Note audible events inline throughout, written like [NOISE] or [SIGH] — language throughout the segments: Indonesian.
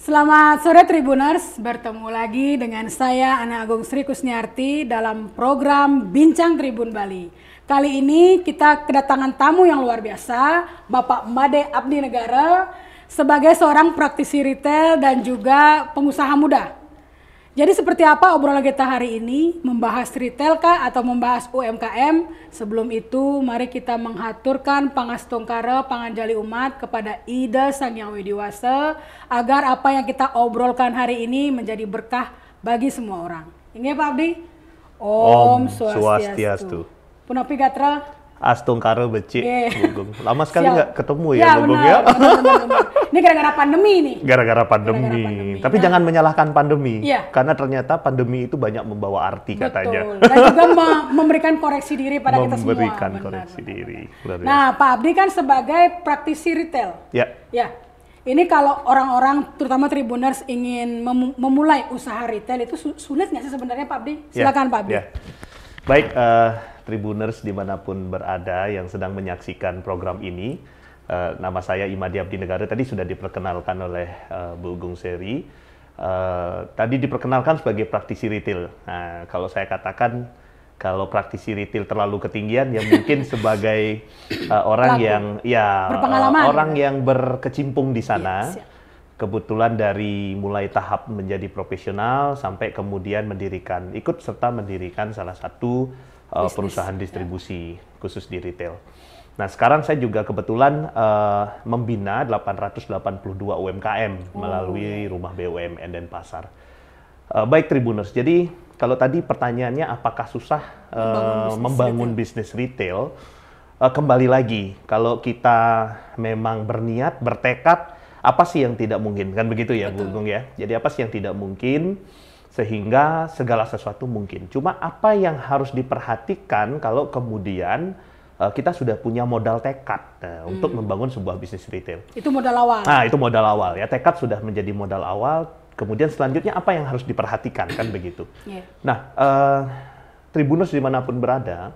Selamat sore Tribuners, bertemu lagi dengan saya Ana Agung Sri Kusniarti dalam program Bincang Tribun Bali. Kali ini kita kedatangan tamu yang luar biasa, Bapak Made Abdi Negara sebagai seorang praktisi retail dan juga pengusaha muda. Jadi seperti apa obrolan kita hari ini? Membahas retail kah atau membahas UMKM? Sebelum itu, mari kita menghaturkan pangastungkara panganjali umat kepada Ida Sang Yang Widiwasa agar apa yang kita obrolkan hari ini menjadi berkah bagi semua orang. Ingat ya, Pak Abdi? Om, Om Swastiastu. Swastiastu. Punapi Gatra. Astung Karo Beci, yeah. Iya. Lama sekali nggak ketemu ya, iya, ya Gugung ya. Ini gara-gara pandemi nih. Gara-gara pandemi. Gara -gara pandemi. Tapi nah. jangan menyalahkan pandemi. Ya. Karena ternyata pandemi itu banyak membawa arti Betul. katanya. Dan juga memberikan koreksi diri pada memberikan kita semua. Memberikan koreksi benar, diri. Nah, Pak Abdi kan sebagai praktisi retail. Ya. Ya. Ini kalau orang-orang, terutama tribuners, ingin mem memulai usaha retail itu sulit nggak sih sebenarnya Pak Abdi? Ya. Silakan ya. Pak Abdi. Ya. Baik, uh, Tribuners dimanapun berada yang sedang menyaksikan program ini. Uh, nama saya Imadi Abdi Negara tadi sudah diperkenalkan oleh uh, Bu Gung Seri. Uh, tadi diperkenalkan sebagai praktisi retail. Nah, kalau saya katakan kalau praktisi retail terlalu ketinggian ya mungkin [LAUGHS] sebagai uh, orang Laku. yang ya uh, orang yang berkecimpung di iya, sana. Yes, Kebetulan dari mulai tahap menjadi profesional sampai kemudian mendirikan ikut serta mendirikan salah satu uh, perusahaan ya. distribusi yeah. khusus di retail. Nah, sekarang saya juga kebetulan uh, membina 882 UMKM oh. melalui Rumah BUMN dan Pasar. Uh, baik Tribuners, jadi kalau tadi pertanyaannya apakah susah uh, membangun bisnis retail, uh, kembali lagi kalau kita memang berniat, bertekad, apa sih yang tidak mungkin? Kan begitu ya Betul. Bu Gung ya? Jadi apa sih yang tidak mungkin? sehingga segala sesuatu mungkin. Cuma apa yang harus diperhatikan kalau kemudian uh, kita sudah punya modal tekad uh, hmm. untuk membangun sebuah bisnis retail. Itu modal awal. Nah, itu modal awal ya. Tekad sudah menjadi modal awal. Kemudian selanjutnya apa yang harus diperhatikan kan [COUGHS] begitu. Yeah. Nah, uh, Tribunus dimanapun berada,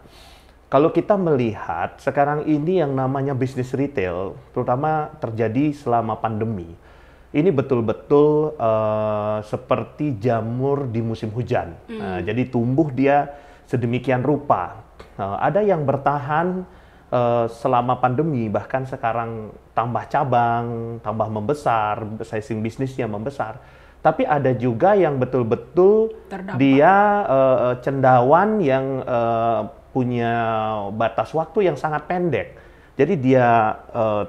kalau kita melihat sekarang ini yang namanya bisnis retail, terutama terjadi selama pandemi, ini betul-betul uh, seperti jamur di musim hujan. Mm. Uh, jadi tumbuh dia sedemikian rupa. Uh, ada yang bertahan uh, selama pandemi, bahkan sekarang tambah cabang, tambah membesar, sizing bisnisnya membesar. Tapi ada juga yang betul-betul dia uh, cendawan yang uh, punya batas waktu yang sangat pendek jadi dia uh,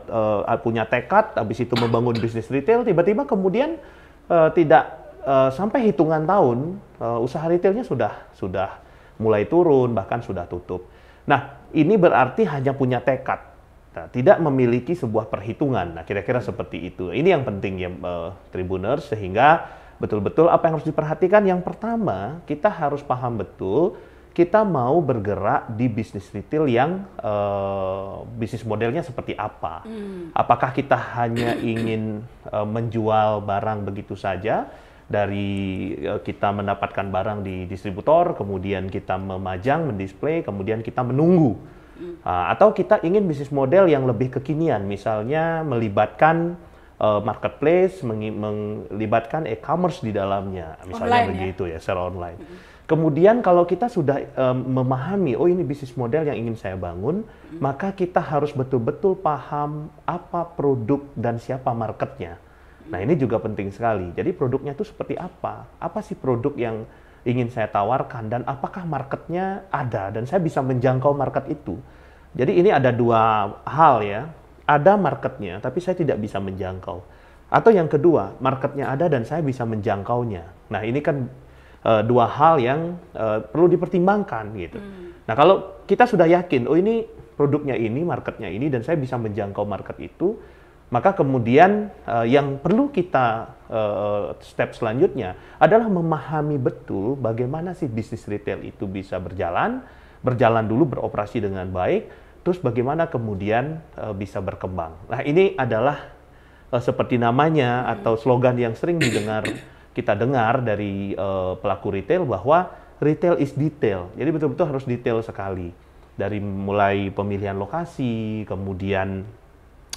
uh, punya tekad, habis itu membangun bisnis retail, tiba-tiba kemudian uh, tidak uh, sampai hitungan tahun uh, usaha retailnya sudah sudah mulai turun, bahkan sudah tutup. Nah, ini berarti hanya punya tekad, nah, tidak memiliki sebuah perhitungan. Nah, kira-kira seperti itu. Ini yang penting ya, uh, Tribuners, sehingga betul-betul apa yang harus diperhatikan. Yang pertama, kita harus paham betul kita mau bergerak di bisnis retail yang uh, bisnis modelnya seperti apa. Hmm. Apakah kita hanya ingin uh, menjual barang begitu saja dari uh, kita mendapatkan barang di distributor, kemudian kita memajang, mendisplay, kemudian kita menunggu. Uh, atau kita ingin bisnis model yang lebih kekinian, misalnya melibatkan uh, marketplace, melibatkan e-commerce di dalamnya, misalnya online, ya? begitu ya, ya secara online. Hmm Kemudian kalau kita sudah um, memahami, oh ini bisnis model yang ingin saya bangun, hmm. maka kita harus betul-betul paham apa produk dan siapa marketnya. Hmm. Nah ini juga penting sekali. Jadi produknya itu seperti apa? Apa sih produk yang ingin saya tawarkan dan apakah marketnya ada dan saya bisa menjangkau market itu. Jadi ini ada dua hal ya. Ada marketnya tapi saya tidak bisa menjangkau. Atau yang kedua, marketnya ada dan saya bisa menjangkaunya. Nah ini kan uh, dua hal yang uh, perlu dipertimbangkan gitu. Hmm. Nah kalau kita sudah yakin, oh ini produknya ini, marketnya ini, dan saya bisa menjangkau market itu, maka kemudian uh, yang perlu kita uh, step selanjutnya adalah memahami betul bagaimana sih bisnis retail itu bisa berjalan, berjalan dulu beroperasi dengan baik, terus bagaimana kemudian uh, bisa berkembang. Nah ini adalah uh, seperti namanya atau hmm. slogan yang sering didengar kita dengar dari uh, pelaku retail bahwa retail is detail. Jadi betul-betul harus detail sekali dari mulai pemilihan lokasi, kemudian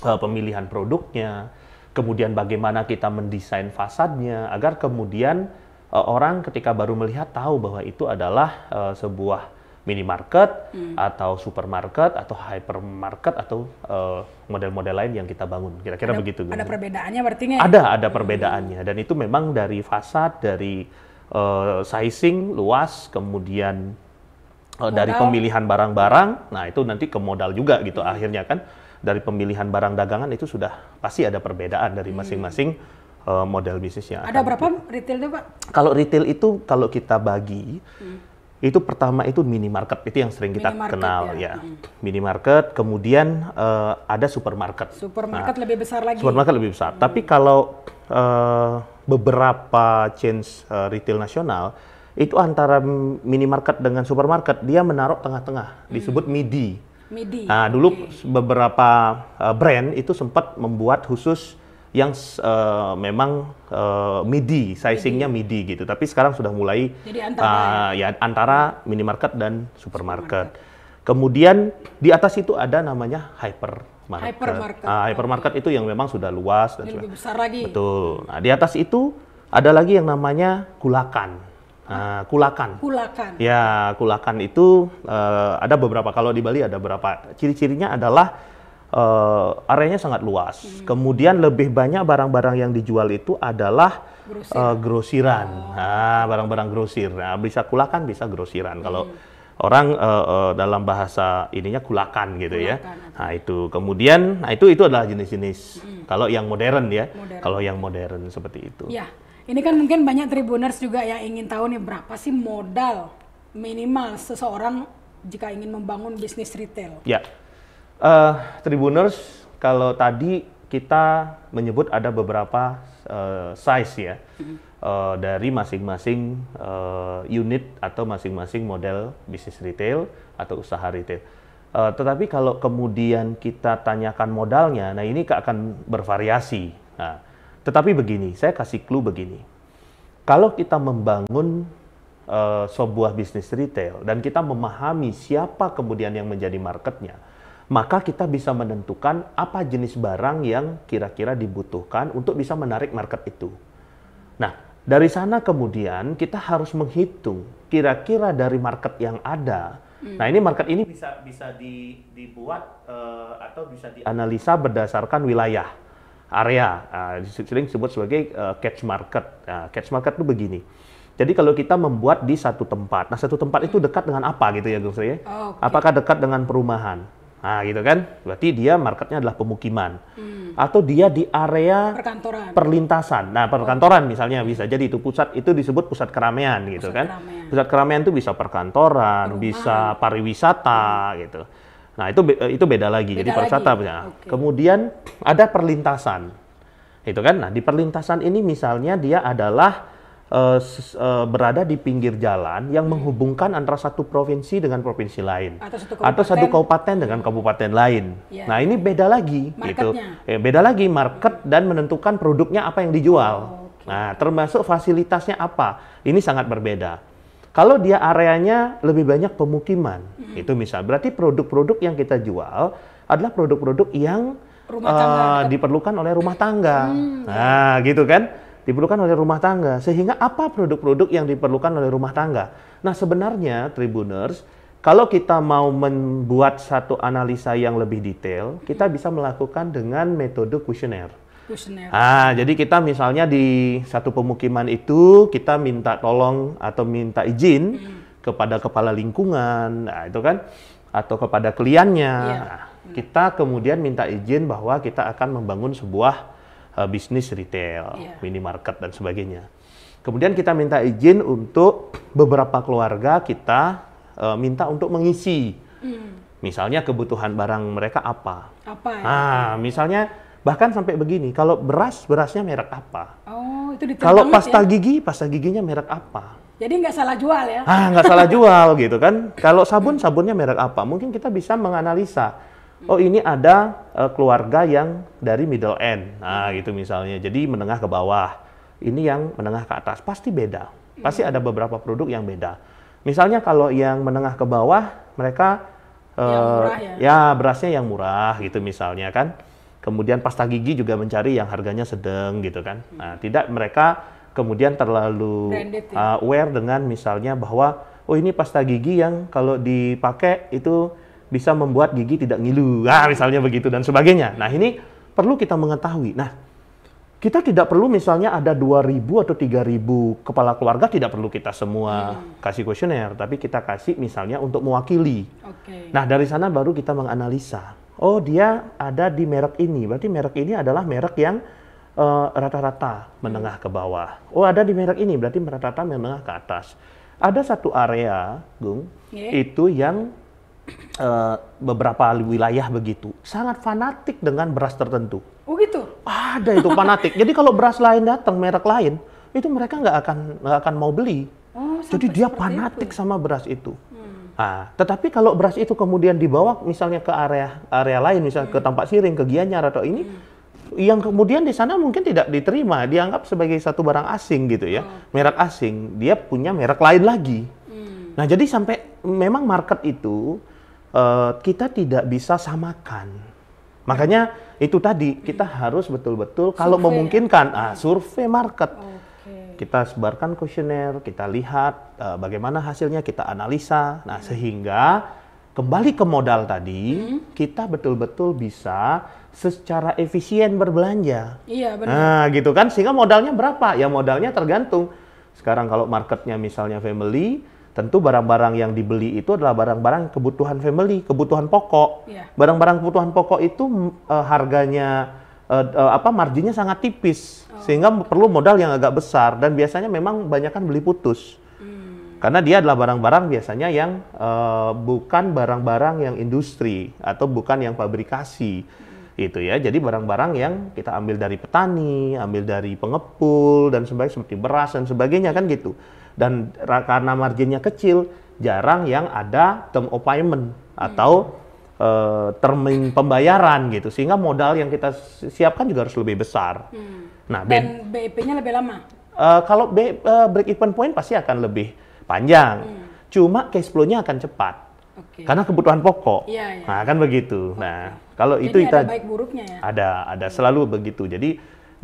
uh, pemilihan produknya, kemudian bagaimana kita mendesain fasadnya agar kemudian uh, orang ketika baru melihat tahu bahwa itu adalah uh, sebuah minimarket hmm. atau supermarket atau hypermarket atau model eh, model-model lain yang kita bangun. Kira-kira begitu. Ada perbedaannya berarti nggak? Ya? Ada, ada hmm. perbedaannya. Dan itu memang dari fasad, dari uh, sizing, luas, kemudian uh, dari pemilihan barang-barang. Nah itu nanti ke modal juga gitu hmm. akhirnya kan. Dari pemilihan barang dagangan itu sudah pasti ada perbedaan dari hmm. masing-masing uh, model bisnisnya. Ada gitu. berapa retailnya Pak? Kalau retail itu kalau kita bagi, hmm itu pertama itu minimarket itu yang sering kita minimarket, kenal ya, ya. Hmm. minimarket kemudian uh, ada supermarket supermarket nah, lebih besar lagi supermarket lebih besar hmm. tapi kalau uh, beberapa chains uh, retail nasional itu antara minimarket dengan supermarket dia menaruh tengah-tengah hmm. disebut midi midi nah dulu okay. beberapa uh, brand itu sempat membuat khusus yang uh, memang uh, midi sizingnya midi gitu tapi sekarang sudah mulai Jadi antara uh, ya antara minimarket dan supermarket. supermarket kemudian di atas itu ada namanya hyper Hypermarket. Nah, hypermarket ah, itu yang memang sudah luas dan sudah besar lagi. Betul. Nah, di atas itu ada lagi yang namanya kulakan. uh, kulakan. Kulakan. Ya, kulakan itu uh, ada beberapa kalau di Bali ada beberapa Ciri-cirinya adalah uh, areanya sangat luas. Hmm. Kemudian lebih banyak barang-barang yang dijual itu adalah Grosir. uh, grosiran. Oh. barang-barang grosir. Nah, bisa kulakan, bisa grosiran. Hmm. Kalau orang uh, uh, dalam bahasa ininya kulakan gitu ya. kulakan, ya. Nah, itu. Kemudian nah itu itu adalah jenis-jenis. Hmm. Kalau yang modern ya. Modern. Kalau yang modern seperti itu. Ya. Ini kan mungkin banyak tribuners juga yang ingin tahu nih berapa sih modal minimal seseorang jika ingin membangun bisnis retail. Ya Uh, Tribuners, kalau tadi kita menyebut ada beberapa uh, size ya uh, dari masing-masing uh, unit atau masing-masing model bisnis retail atau usaha retail. Uh, tetapi kalau kemudian kita tanyakan modalnya, nah ini akan bervariasi. Nah, tetapi begini, saya kasih clue begini. Kalau kita membangun uh, sebuah bisnis retail dan kita memahami siapa kemudian yang menjadi marketnya, maka kita bisa menentukan apa jenis barang yang kira-kira dibutuhkan untuk bisa menarik market itu. Nah, dari sana kemudian kita harus menghitung kira-kira dari market yang ada. Hmm. Nah, ini market ini bisa bisa di, dibuat uh, atau bisa dianalisa berdasarkan wilayah area. Uh, sering disebut sebagai uh, catch market. Uh, catch market itu begini. Jadi kalau kita membuat di satu tempat, nah satu tempat itu hmm. dekat dengan apa gitu ya Gus ya? Oh, okay. Apakah dekat dengan perumahan? Nah, gitu kan? Berarti dia marketnya adalah pemukiman. Hmm. Atau dia di area perkantoran. perlintasan. Nah, oh. perkantoran oh. misalnya bisa jadi itu pusat itu disebut pusat keramaian gitu kan. Keramaian. Pusat keramaian itu bisa perkantoran, Rumah. bisa pariwisata hmm. gitu. Nah, itu itu beda lagi. Beda jadi pariwisata punya. Okay. Kemudian ada perlintasan. Itu kan. Nah, di perlintasan ini misalnya dia adalah Eh, eh, berada di pinggir jalan yang hmm. menghubungkan antara satu provinsi dengan provinsi lain atau satu kabupaten, dengan hmm. kabupaten lain. Yeah. Nah ini beda lagi gitu, eh, beda lagi market hmm. dan menentukan produknya apa yang dijual. Oh, okay. Nah termasuk fasilitasnya apa, ini sangat berbeda. Kalau dia areanya lebih banyak pemukiman, -hmm. itu misal berarti produk-produk yang kita jual adalah produk-produk yang rumah tangga, uh, diperlukan oleh rumah tangga. Hmm, nah, gitu kan? diperlukan oleh rumah tangga. Sehingga apa produk-produk yang diperlukan oleh rumah tangga? Nah, sebenarnya Tribuners, kalau kita mau membuat satu analisa yang lebih detail, kita mm-hmm. bisa melakukan dengan metode kuesioner. Ah, jadi kita misalnya di satu pemukiman itu kita minta tolong atau minta izin hmm. kepada kepala lingkungan, nah, itu kan, atau kepada kliennya. Yeah. Nah, kita kemudian minta izin bahwa kita akan membangun sebuah uh, bisnis retail, yeah. minimarket dan sebagainya. Kemudian kita minta izin untuk beberapa keluarga kita uh, minta untuk mengisi. Mm. Misalnya kebutuhan barang mereka apa? Apa ya? Nah, misalnya bahkan sampai begini, kalau beras berasnya merek apa? Oh, itu Kalau pasta ya? gigi, pasta giginya merek apa? Jadi nggak salah jual ya? Ah, nggak salah [LAUGHS] jual gitu kan. Kalau sabun, sabunnya merek apa? Mungkin kita bisa menganalisa oh ini ada uh, keluarga yang dari middle end, nah gitu misalnya, jadi menengah ke bawah, ini yang menengah ke atas, pasti beda, pasti ada beberapa produk yang beda. Misalnya kalau yang menengah ke bawah, mereka uh, ya. ya berasnya yang murah gitu misalnya kan, kemudian pasta gigi juga mencari yang harganya sedang gitu kan, nah tidak mereka kemudian terlalu uh, aware dengan misalnya bahwa oh ini pasta gigi yang kalau dipakai itu bisa membuat gigi tidak ngilu, ah, misalnya begitu dan sebagainya. Nah ini perlu kita mengetahui. Nah kita tidak perlu misalnya ada 2.000 atau 3.000 kepala keluarga tidak perlu kita semua hmm. kasih kuesioner, tapi kita kasih misalnya untuk mewakili. Okay. Nah dari sana baru kita menganalisa. Oh dia ada di merek ini, berarti merek ini adalah merek yang eh, rata-rata uh, menengah ke bawah. Oh ada di merek ini, berarti rata-rata menengah ke atas. Ada satu area, Gung, yeah. itu yang uh, beberapa wilayah begitu sangat fanatik dengan beras tertentu. Oh gitu. Ada itu fanatik. Jadi kalau beras lain datang merek lain itu mereka nggak akan nggak akan mau beli. Oh, Jadi dia fanatik itu. sama beras itu. Hmm. Nah, tetapi kalau beras itu kemudian dibawa misalnya ke area area lain, misalnya hmm. ke tempat siring, ke Gianyar atau ini, hmm yang kemudian di sana mungkin tidak diterima, dianggap sebagai satu barang asing gitu ya, oh. merek asing. Dia punya merek lain lagi. Hmm. Nah, jadi sampai memang market itu Eh, kita tidak bisa samakan. Makanya itu tadi kita harus betul-betul kalau ya? memungkinkan ah, survei market. Oh. Kita sebarkan kuesioner, kita lihat uh, bagaimana hasilnya, kita analisa. Nah, hmm. sehingga kembali ke modal tadi, hmm. kita betul-betul bisa secara efisien berbelanja. Iya, benar. Nah, gitu kan sehingga modalnya berapa? Ya modalnya tergantung. Sekarang kalau marketnya misalnya family tentu barang-barang yang dibeli itu adalah barang-barang kebutuhan family, kebutuhan pokok. Iya. Barang-barang yeah. kebutuhan pokok itu uh, harganya uh, uh, apa marginnya sangat tipis oh. sehingga perlu modal yang agak besar dan biasanya memang banyak kan beli putus. Hmm. Karena dia adalah barang-barang biasanya yang uh, bukan barang-barang yang industri atau bukan yang pabrikasi. Hmm. Itu ya. Jadi barang-barang yang kita ambil dari petani, ambil dari pengepul dan sebagainya seperti beras dan sebagainya kan gitu dan karena marginnya kecil jarang yang ada term of payment atau hmm. uh, eh, termin pembayaran gitu sehingga modal yang kita siapkan juga harus lebih besar. Hmm. Nah, dan BEP-nya lebih lama. Uh, kalau B, uh, eh, break even point pasti akan lebih panjang. Hmm. Cuma cash flow-nya akan cepat. Okay. Karena kebutuhan pokok. Ya, ya. Nah, kan begitu. Okay. Nah, kalau Jadi itu kita ada baik buruknya ya. Ada, ada hmm. selalu begitu. Jadi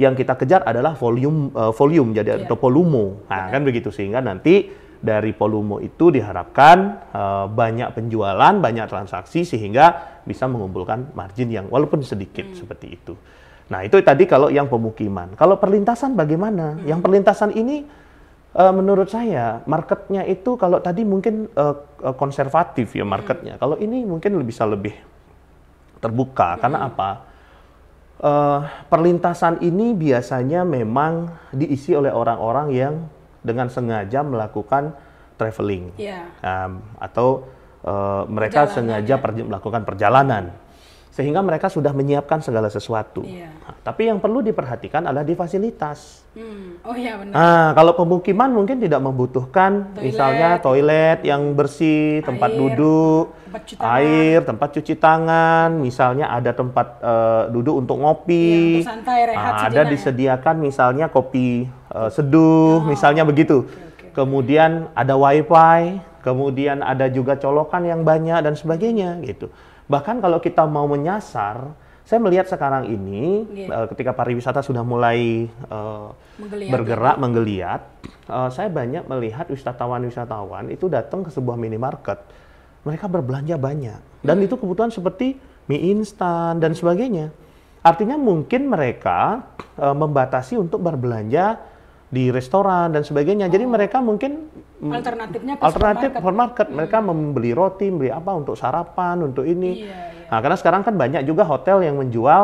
yang kita kejar adalah volume uh, volume jadi yeah. atau volume. Nah, kan begitu sehingga nanti dari volume itu diharapkan uh, banyak penjualan, banyak transaksi sehingga bisa mengumpulkan margin yang walaupun sedikit hmm. seperti itu. Nah, itu tadi kalau yang pemukiman. Kalau perlintasan bagaimana? Hmm. Yang perlintasan ini uh, menurut saya marketnya itu kalau tadi mungkin uh, konservatif ya hmm. marketnya. Hmm. Kalau ini mungkin bisa lebih terbuka hmm. karena apa? Uh, perlintasan ini biasanya memang diisi oleh orang-orang yang dengan sengaja melakukan traveling yeah. Iya. um, atau uh, mereka sengaja ya? per melakukan perjalanan sehingga mereka sudah menyiapkan segala sesuatu. Iya. Nah, tapi yang perlu diperhatikan adalah di fasilitas. Hmm. Oh iya benar. Nah, kalau pemukiman mungkin tidak membutuhkan toilet. misalnya toilet yang bersih, air, tempat duduk, tempat air, tempat cuci tangan, misalnya ada tempat uh, duduk untuk ngopi. Iya, untuk santai, rehat, nah, ada ya. disediakan misalnya kopi uh, seduh, oh. misalnya begitu. Okay, okay. Kemudian ada wifi kemudian ada juga colokan yang banyak dan sebagainya gitu. Bahkan kalau kita mau menyasar, saya melihat sekarang ini yeah. Iya. uh, ketika pariwisata sudah mulai uh, menggeliat bergerak ya. menggeliat, uh, saya banyak melihat wisatawan-wisatawan itu datang ke sebuah minimarket, mereka berbelanja banyak dan hmm. itu kebutuhan seperti mie instan dan sebagainya. Artinya mungkin mereka uh, membatasi untuk berbelanja di restoran dan sebagainya. Oh. Jadi mereka mungkin alternatifnya ke alternatif supermarket, supermarket. Hmm. mereka membeli roti, membeli apa untuk sarapan, untuk ini. Iya, iya. Nah, karena sekarang kan banyak juga hotel yang menjual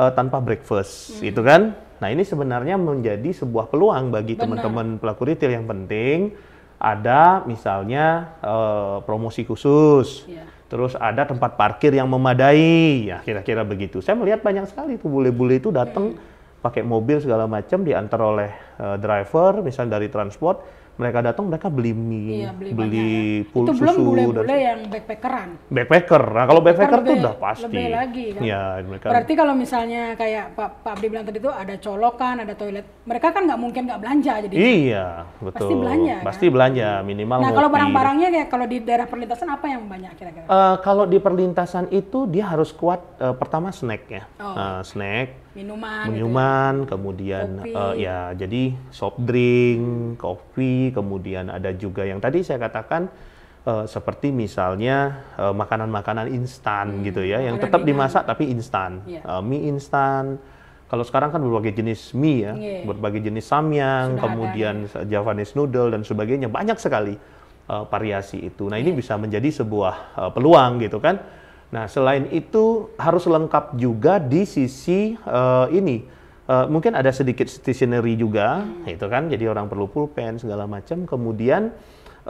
uh, tanpa breakfast, hmm. itu kan. Nah, ini sebenarnya menjadi sebuah peluang bagi teman-teman pelaku retail yang penting ada misalnya uh, promosi khusus. Iya. Terus ada tempat parkir yang memadai, ya kira-kira begitu. Saya melihat banyak sekali tuh bule-bule itu datang hmm pakai mobil segala macam diantar oleh uh, driver misalnya dari transport mereka datang mereka beli mie iya, beli, beli pul ya. susu belum bule -bule dan yang backpackeran backpacker nah kalau backpacker, backpacker tuh udah pasti lebih lagi kan ya, mereka... berarti kalau misalnya kayak Pak Pak Abdi bilang tadi itu ada colokan ada toilet mereka kan nggak mungkin nggak belanja jadi iya betul pasti belanja kan? pasti belanja minimal nah kalau barang-barangnya kayak kalau di daerah perlintasan apa yang banyak kira-kira uh, kalau di perlintasan itu dia harus kuat uh, pertama oh. snack ya oh. uh, snack minuman minuman gitu. Ya. kemudian Uh, ya jadi soft drink kopi kemudian ada juga yang tadi saya katakan Uh, seperti misalnya uh, makanan-makanan instan hmm. gitu ya, yang tetap dimasak tapi instan, yeah. Iya. uh, mie instan, kalau sekarang kan berbagai jenis mie ya, yeah. berbagai jenis samyang, Sudah kemudian ada, Javanese noodle dan sebagainya, banyak sekali uh, variasi itu. Nah, yeah. ini iya. bisa menjadi sebuah uh, peluang gitu kan Nah, selain itu harus lengkap juga di sisi uh, ini. Uh, mungkin ada sedikit stationery juga, hmm. itu kan. Jadi orang perlu pulpen segala macam. Kemudian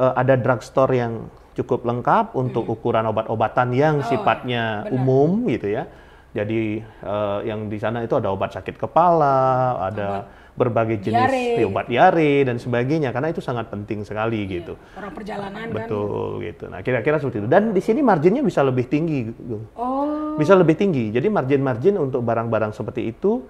uh, ada drugstore yang cukup lengkap untuk hmm. ukuran obat-obatan yang oh, iya. sifatnya benar. umum gitu ya. Jadi uh, yang di sana itu ada obat sakit kepala, ada obat berbagai jenis diare. obat diare dan sebagainya karena itu sangat penting sekali iya. gitu. Orang perjalanan kan. Betul kan. gitu. Nah, kira-kira seperti itu. Dan di sini marginnya bisa lebih tinggi. Gitu. Oh. Bisa lebih tinggi. Jadi margin-margin untuk barang-barang seperti itu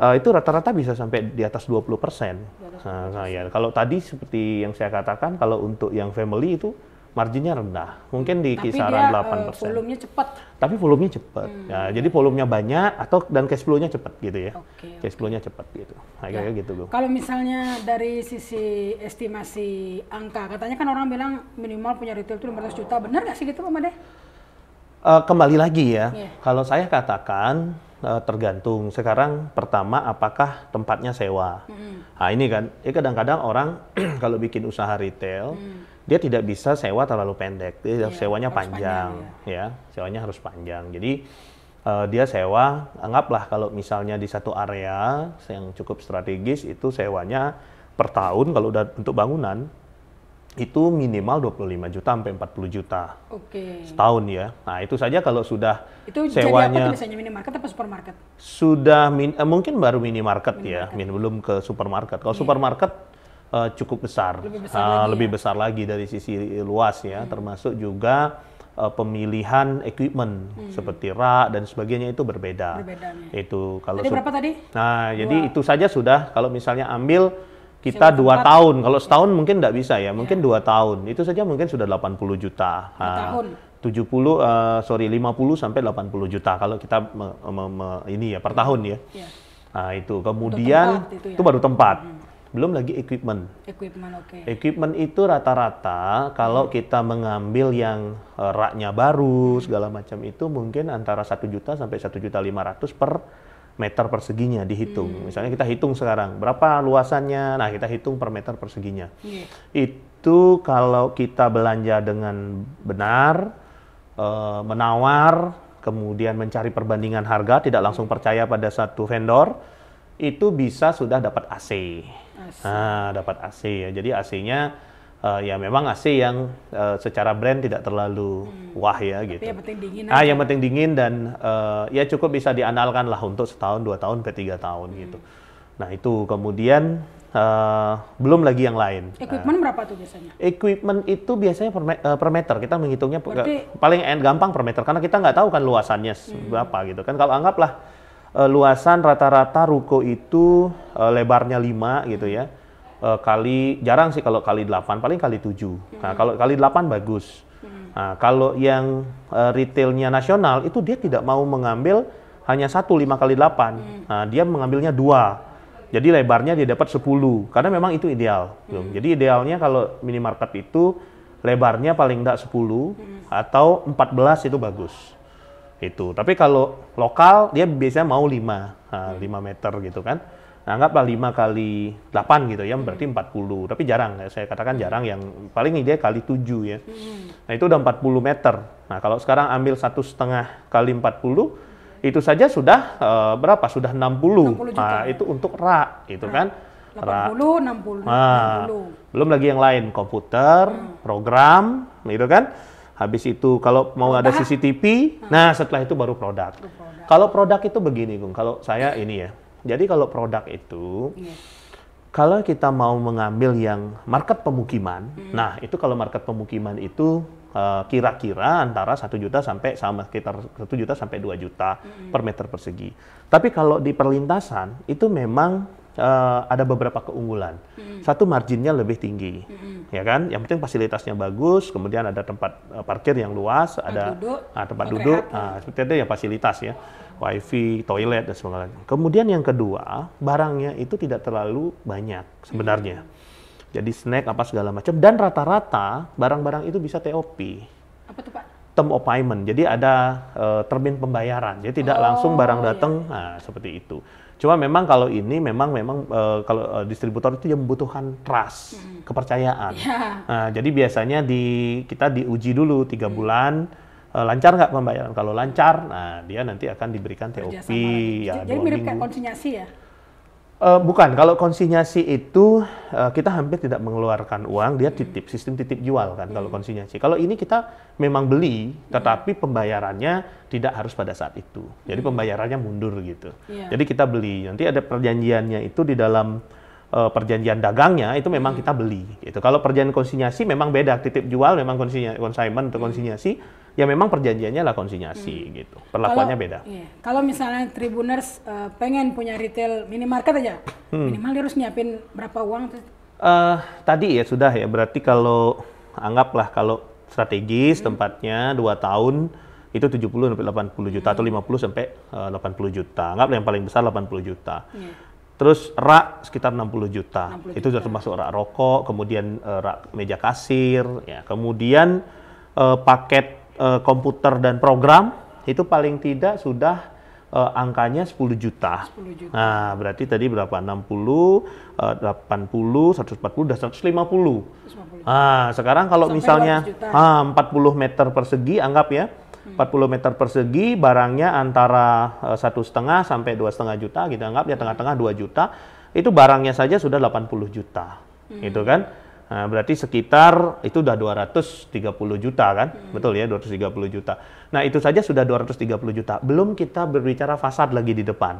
uh, itu rata-rata bisa sampai di atas 20%. Di atas 20%. Nah, nah, ya. Kalau tadi seperti yang saya katakan kalau untuk yang family itu marginnya rendah. Mungkin di Tapi kisaran dia, 8%. Tapi uh, volumenya cepat. Tapi volumenya cepat. Hmm. Ya, jadi volumenya banyak atau dan cash flow-nya cepat gitu ya. Okay, cash flow-nya cepat gitu. Kayak ya. gitu, Kalau misalnya dari sisi estimasi angka, katanya kan orang bilang minimal punya retail itu 500 juta. Benar nggak sih gitu, Pak Made? Uh, kembali lagi ya. Yeah. Kalau saya katakan eh, tergantung. Sekarang pertama apakah tempatnya sewa. Mm -hmm. Nah, ini kan, ya kadang-kadang orang [CLEARS THROAT] kalau bikin usaha retail mm dia tidak bisa sewa terlalu pendek, dia yeah, sewanya panjang, panjang ya. ya, sewanya harus panjang. Jadi uh, dia sewa, anggaplah kalau misalnya di satu area yang cukup strategis itu sewanya per tahun kalau udah untuk bangunan itu minimal 25 juta sampai 40 juta. Okay. Setahun ya. Nah, itu saja kalau sudah itu sewanya jadi apa minimarket atau supermarket? Sudah min, eh, mungkin baru minimarket, ya. minimarket ya, min, belum ke supermarket. Kalau yeah. supermarket uh, cukup besar, lebih besar, uh, lagi, lebih ya? lagi dari sisi luas ya, hmm. termasuk juga uh, pemilihan equipment hmm. seperti rak dan sebagainya itu berbeda. Berbedanya. Itu kalau tadi berapa tadi? Nah, dua. jadi itu saja sudah kalau misalnya ambil kita Sila dua tempat. tahun, kalau setahun ya. mungkin tidak bisa ya, iya. mungkin ya. dua tahun itu saja mungkin sudah 80 juta. Uh, tahun. 70 uh, eh, sorry 50 sampai 80 juta kalau kita me, me, me, ini ya per hmm. tahun ya. ya. Nah, itu kemudian itu, ya? itu baru tempat. Hmm belum lagi equipment. Equipment, Okay. Equipment itu rata-rata kalau hmm. kita mengambil yang e, raknya baru hmm. segala macam itu mungkin antara satu juta sampai satu juta lima ratus per meter perseginya dihitung. Hmm. Misalnya kita hitung sekarang berapa luasannya, nah kita hitung per meter perseginya. Yeah. Itu kalau kita belanja dengan benar, e, menawar, kemudian mencari perbandingan harga, tidak langsung percaya pada satu vendor, itu bisa sudah dapat AC. AC. Nah, dapat AC ya. Jadi AC-nya uh, eh, ya memang AC yang uh, secara brand tidak terlalu hmm. wah ya Tapi gitu. yang penting dingin. Ah, aja. yang penting dingin dan uh, ya cukup bisa dianalkan lah untuk setahun, dua tahun, sampai tiga tahun hmm. gitu. Nah itu kemudian uh, belum lagi yang lain. Equipment uh, berapa tuh biasanya? Equipment itu biasanya per, me per meter. Kita menghitungnya Berarti... paling gampang per meter karena kita nggak tahu kan luasannya hmm. berapa gitu kan. Kalau anggaplah uh, luasan rata-rata ruko itu uh, lebarnya 5 gitu ya. Uh, kali jarang sih kalau kali 8, paling kali 7. Mm nah, Hmm. Nah, kalau kali 8 bagus. Mm Hmm. Nah, kalau yang uh, retailnya nasional itu dia tidak mau mengambil hanya satu 5 kali 8. Hmm. Nah, dia mengambilnya dua. Jadi lebarnya dia dapat 10 karena memang itu ideal. Gitu. Hmm. Jadi idealnya kalau minimarket itu lebarnya paling enggak 10 hmm. atau 14 itu bagus itu. Tapi kalau lokal dia biasanya mau 5, nah, 5 meter gitu kan. Nah, anggaplah 5 kali 8 gitu ya, hmm. berarti 40. Tapi jarang, ya. saya katakan hmm. jarang yang paling dia kali 7 ya. Hmm. Nah itu udah 40 meter. Nah kalau sekarang ambil satu setengah kali 40, itu saja sudah uh, berapa? Sudah 60. 60 juta. Nah, itu untuk rak gitu ra. kan. 80, 60, nah, 60. Belum lagi yang lain, komputer, hmm. program, gitu kan. Habis itu kalau mau produk. ada CCTV, hmm. nah setelah itu baru produk. produk. Kalau produk itu begini, Gung. Kalau saya ini ya. Jadi kalau produk itu yeah. kalau kita mau mengambil yang market pemukiman, mm. nah itu kalau market pemukiman itu eh, kira-kira uh, antara 1 juta sampai sama sekitar 1 juta sampai 2 juta mm. per meter persegi. Tapi kalau di perlintasan itu memang uh, ada beberapa keunggulan. Mm. Satu marginnya lebih tinggi, mm. ya kan? Yang penting fasilitasnya bagus, kemudian ada tempat uh, parkir yang luas, ada duduk, uh, tempat duduk, uh, seperti ada ya fasilitas ya, wifi, toilet dan sebagainya. Kemudian yang kedua, barangnya itu tidak terlalu banyak sebenarnya. Mm. Jadi snack apa segala macam dan rata-rata barang-barang itu bisa TOP. Apa tuh Pak? term of payment. Jadi ada uh, termin pembayaran. Jadi tidak oh, langsung barang iya. datang nah, seperti itu. Cuma memang kalau ini memang memang uh, kalau uh, distributor itu yang membutuhkan trust, hmm. kepercayaan. Yeah. Nah, jadi biasanya di kita diuji dulu tiga bulan uh, lancar nggak pembayaran. Kalau lancar, nah dia nanti akan diberikan TOP ya. Jadi mirip kayak konsinyasi ya. Uh, bukan, kalau konsinyasi itu uh, kita hampir tidak mengeluarkan uang, dia hmm. titip, sistem titip jual kan hmm. kalau konsinyasi. Kalau ini kita memang beli, tetapi pembayarannya tidak harus pada saat itu. Jadi hmm. pembayarannya mundur gitu. Yeah. Jadi kita beli, nanti ada perjanjiannya itu di dalam Eh, perjanjian dagangnya itu memang hmm. kita beli gitu. Kalau perjanjian konsinyasi memang beda titip jual memang konsinyasi. consignment atau hmm. konsinyasi ya memang perjanjiannya lah konsinyasi hmm. gitu. Perlakuannya Kalau, beda. Iya. Kalau misalnya tribuners uh, pengen punya retail minimarket aja hmm. minimal harus nyiapin berapa uang tuh? Uh, tadi ya sudah ya berarti kalau anggaplah kalau strategis hmm. tempatnya dua tahun itu 70 sampai 80 juta hmm. atau 50 sampai uh, 80 juta. Anggaplah yang paling besar 80 juta. Yeah. Terus rak sekitar 60 juta. 60 juta. Itu sudah termasuk rak rokok, kemudian uh, rak meja kasir, ya. Kemudian uh, paket uh, komputer dan program itu paling tidak sudah uh, angkanya 10 juta. 10 juta. Nah, berarti tadi berapa? 60, uh, 80, 140 dan 150. 150. Nah, sekarang kalau Sampai misalnya ah, 40 meter persegi anggap ya 40 meter persegi barangnya antara eh, satu setengah sampai dua setengah juta kita gitu, anggap ya tengah-tengah 2 juta itu barangnya saja sudah 80 juta hmm. gitu kan nah, berarti sekitar itu udah 230 juta kan hmm. betul ya 230 juta nah itu saja sudah 230 juta belum kita berbicara fasad lagi di depan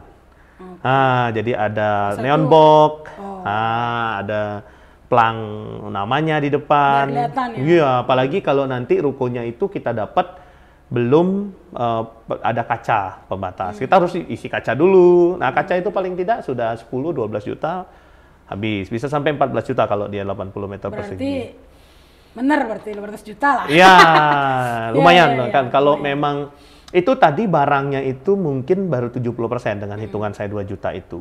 okay. ah jadi ada Satu. neon box oh. ah ada plang namanya di depan. Ya? Iya, ya, apalagi kalau nanti rukonya itu kita dapat belum uh, ada kaca pembatas. Hmm. Kita harus isi kaca dulu. Nah, kaca itu paling tidak sudah 10 12 juta habis. Bisa sampai 14 juta kalau dia 80 meter berarti, persegi. Benar berarti 15 juta lah. Iya, [LAUGHS] lumayan ya, ya, ya, kan iya. kalau lumayan. memang itu tadi barangnya itu mungkin baru 70% dengan hmm. hitungan hmm. saya 2 juta itu.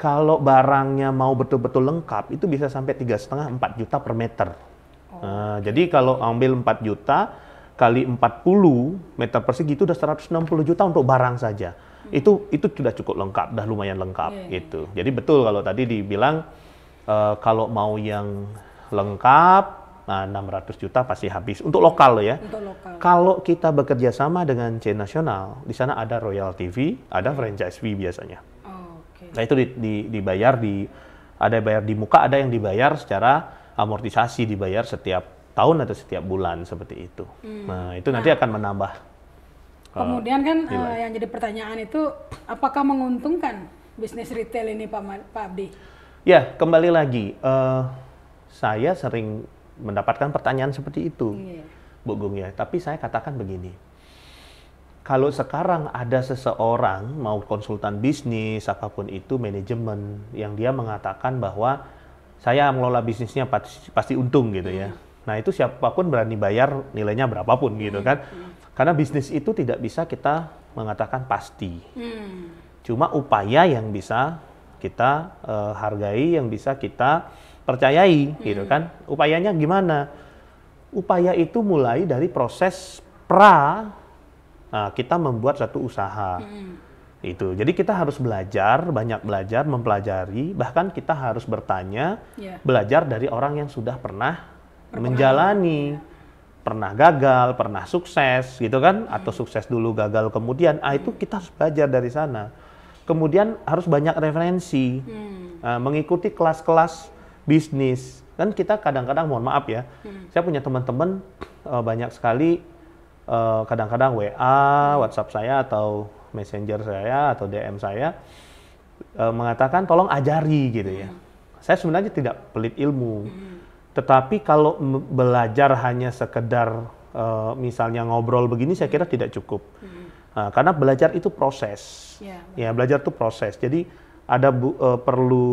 Kalau barangnya mau betul-betul lengkap itu bisa sampai tiga setengah 4 juta per meter. Oh. Nah, jadi kalau ambil 4 juta kali 40 meter persegi itu udah 160 juta untuk barang saja. Hmm. Itu itu sudah cukup lengkap, dah lumayan lengkap yeah, iya. gitu. Jadi betul kalau tadi dibilang uh, kalau mau yang lengkap nah 600 juta pasti habis untuk lokal loh ya. Untuk lokal. Kalau kita bekerja sama dengan chain nasional, di sana ada Royal TV, ada hmm. franchise fee biasanya. Oh, okay. Nah itu di, di, dibayar di ada bayar di muka, ada yang dibayar secara amortisasi dibayar setiap tahun atau setiap bulan seperti itu. Hmm. Nah, itu nanti nah, akan menambah. Uh, Kemudian kan uh, yang jadi pertanyaan itu apakah menguntungkan bisnis retail ini Pak, Ma Pak Abdi? Ya, kembali lagi uh, saya sering mendapatkan pertanyaan seperti itu. Yeah. Bu Gung ya, tapi saya katakan begini. Kalau sekarang ada seseorang mau konsultan bisnis apapun itu manajemen yang dia mengatakan bahwa saya mengelola bisnisnya pasti, pasti untung gitu ya. Hmm. Nah itu siapapun berani bayar nilainya berapapun gitu kan. Hmm. Karena bisnis itu tidak bisa kita mengatakan pasti. Hmm. Cuma upaya yang bisa kita uh, hargai, yang bisa kita percayai gitu hmm. kan. Upayanya gimana? Upaya itu mulai dari proses pra nah, kita membuat satu usaha. Itu. Jadi kita harus belajar, banyak belajar, mempelajari, bahkan kita harus bertanya, yeah. belajar dari orang yang sudah pernah menjalani pernah gagal, pernah sukses gitu kan hmm. atau sukses dulu gagal kemudian ah itu hmm. kita harus belajar dari sana. Kemudian harus banyak referensi. Hmm. Uh, mengikuti kelas-kelas bisnis. Kan kita kadang-kadang mohon maaf ya. Hmm. Saya punya teman-teman uh, banyak sekali kadang eh, kadang-kadang WA, hmm. WhatsApp saya atau Messenger saya atau DM saya eh, mengatakan tolong ajari gitu ya. Saya sebenarnya tidak pelit ilmu. Hmm tetapi kalau belajar hanya sekedar uh, misalnya ngobrol begini, saya kira tidak cukup. Hmm. Nah, karena belajar itu proses. Yeah. Ya, ya belajar itu proses. Jadi ada bu, uh, perlu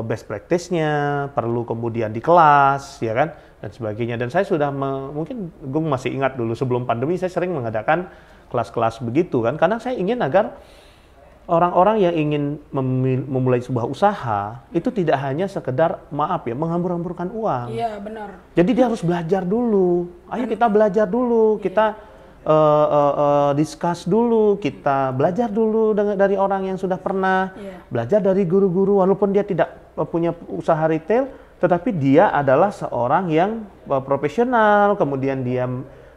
eh, best practice-nya, perlu kemudian di kelas, ya kan, dan sebagainya. Dan saya sudah mungkin gue masih ingat dulu sebelum pandemi saya sering mengadakan kelas-kelas begitu kan, karena saya ingin agar orang-orang yang ingin memulai sebuah usaha itu tidak hanya sekedar maaf ya menghambur-hamburkan uang. Iya benar. Jadi dia harus belajar dulu. Ayo kita belajar dulu. Iya. Kita uh, uh, uh, discuss dulu. Kita belajar dulu dengan dari orang yang sudah pernah iya. belajar dari guru-guru. Walaupun dia tidak punya usaha retail, tetapi dia adalah seorang yang profesional. Kemudian dia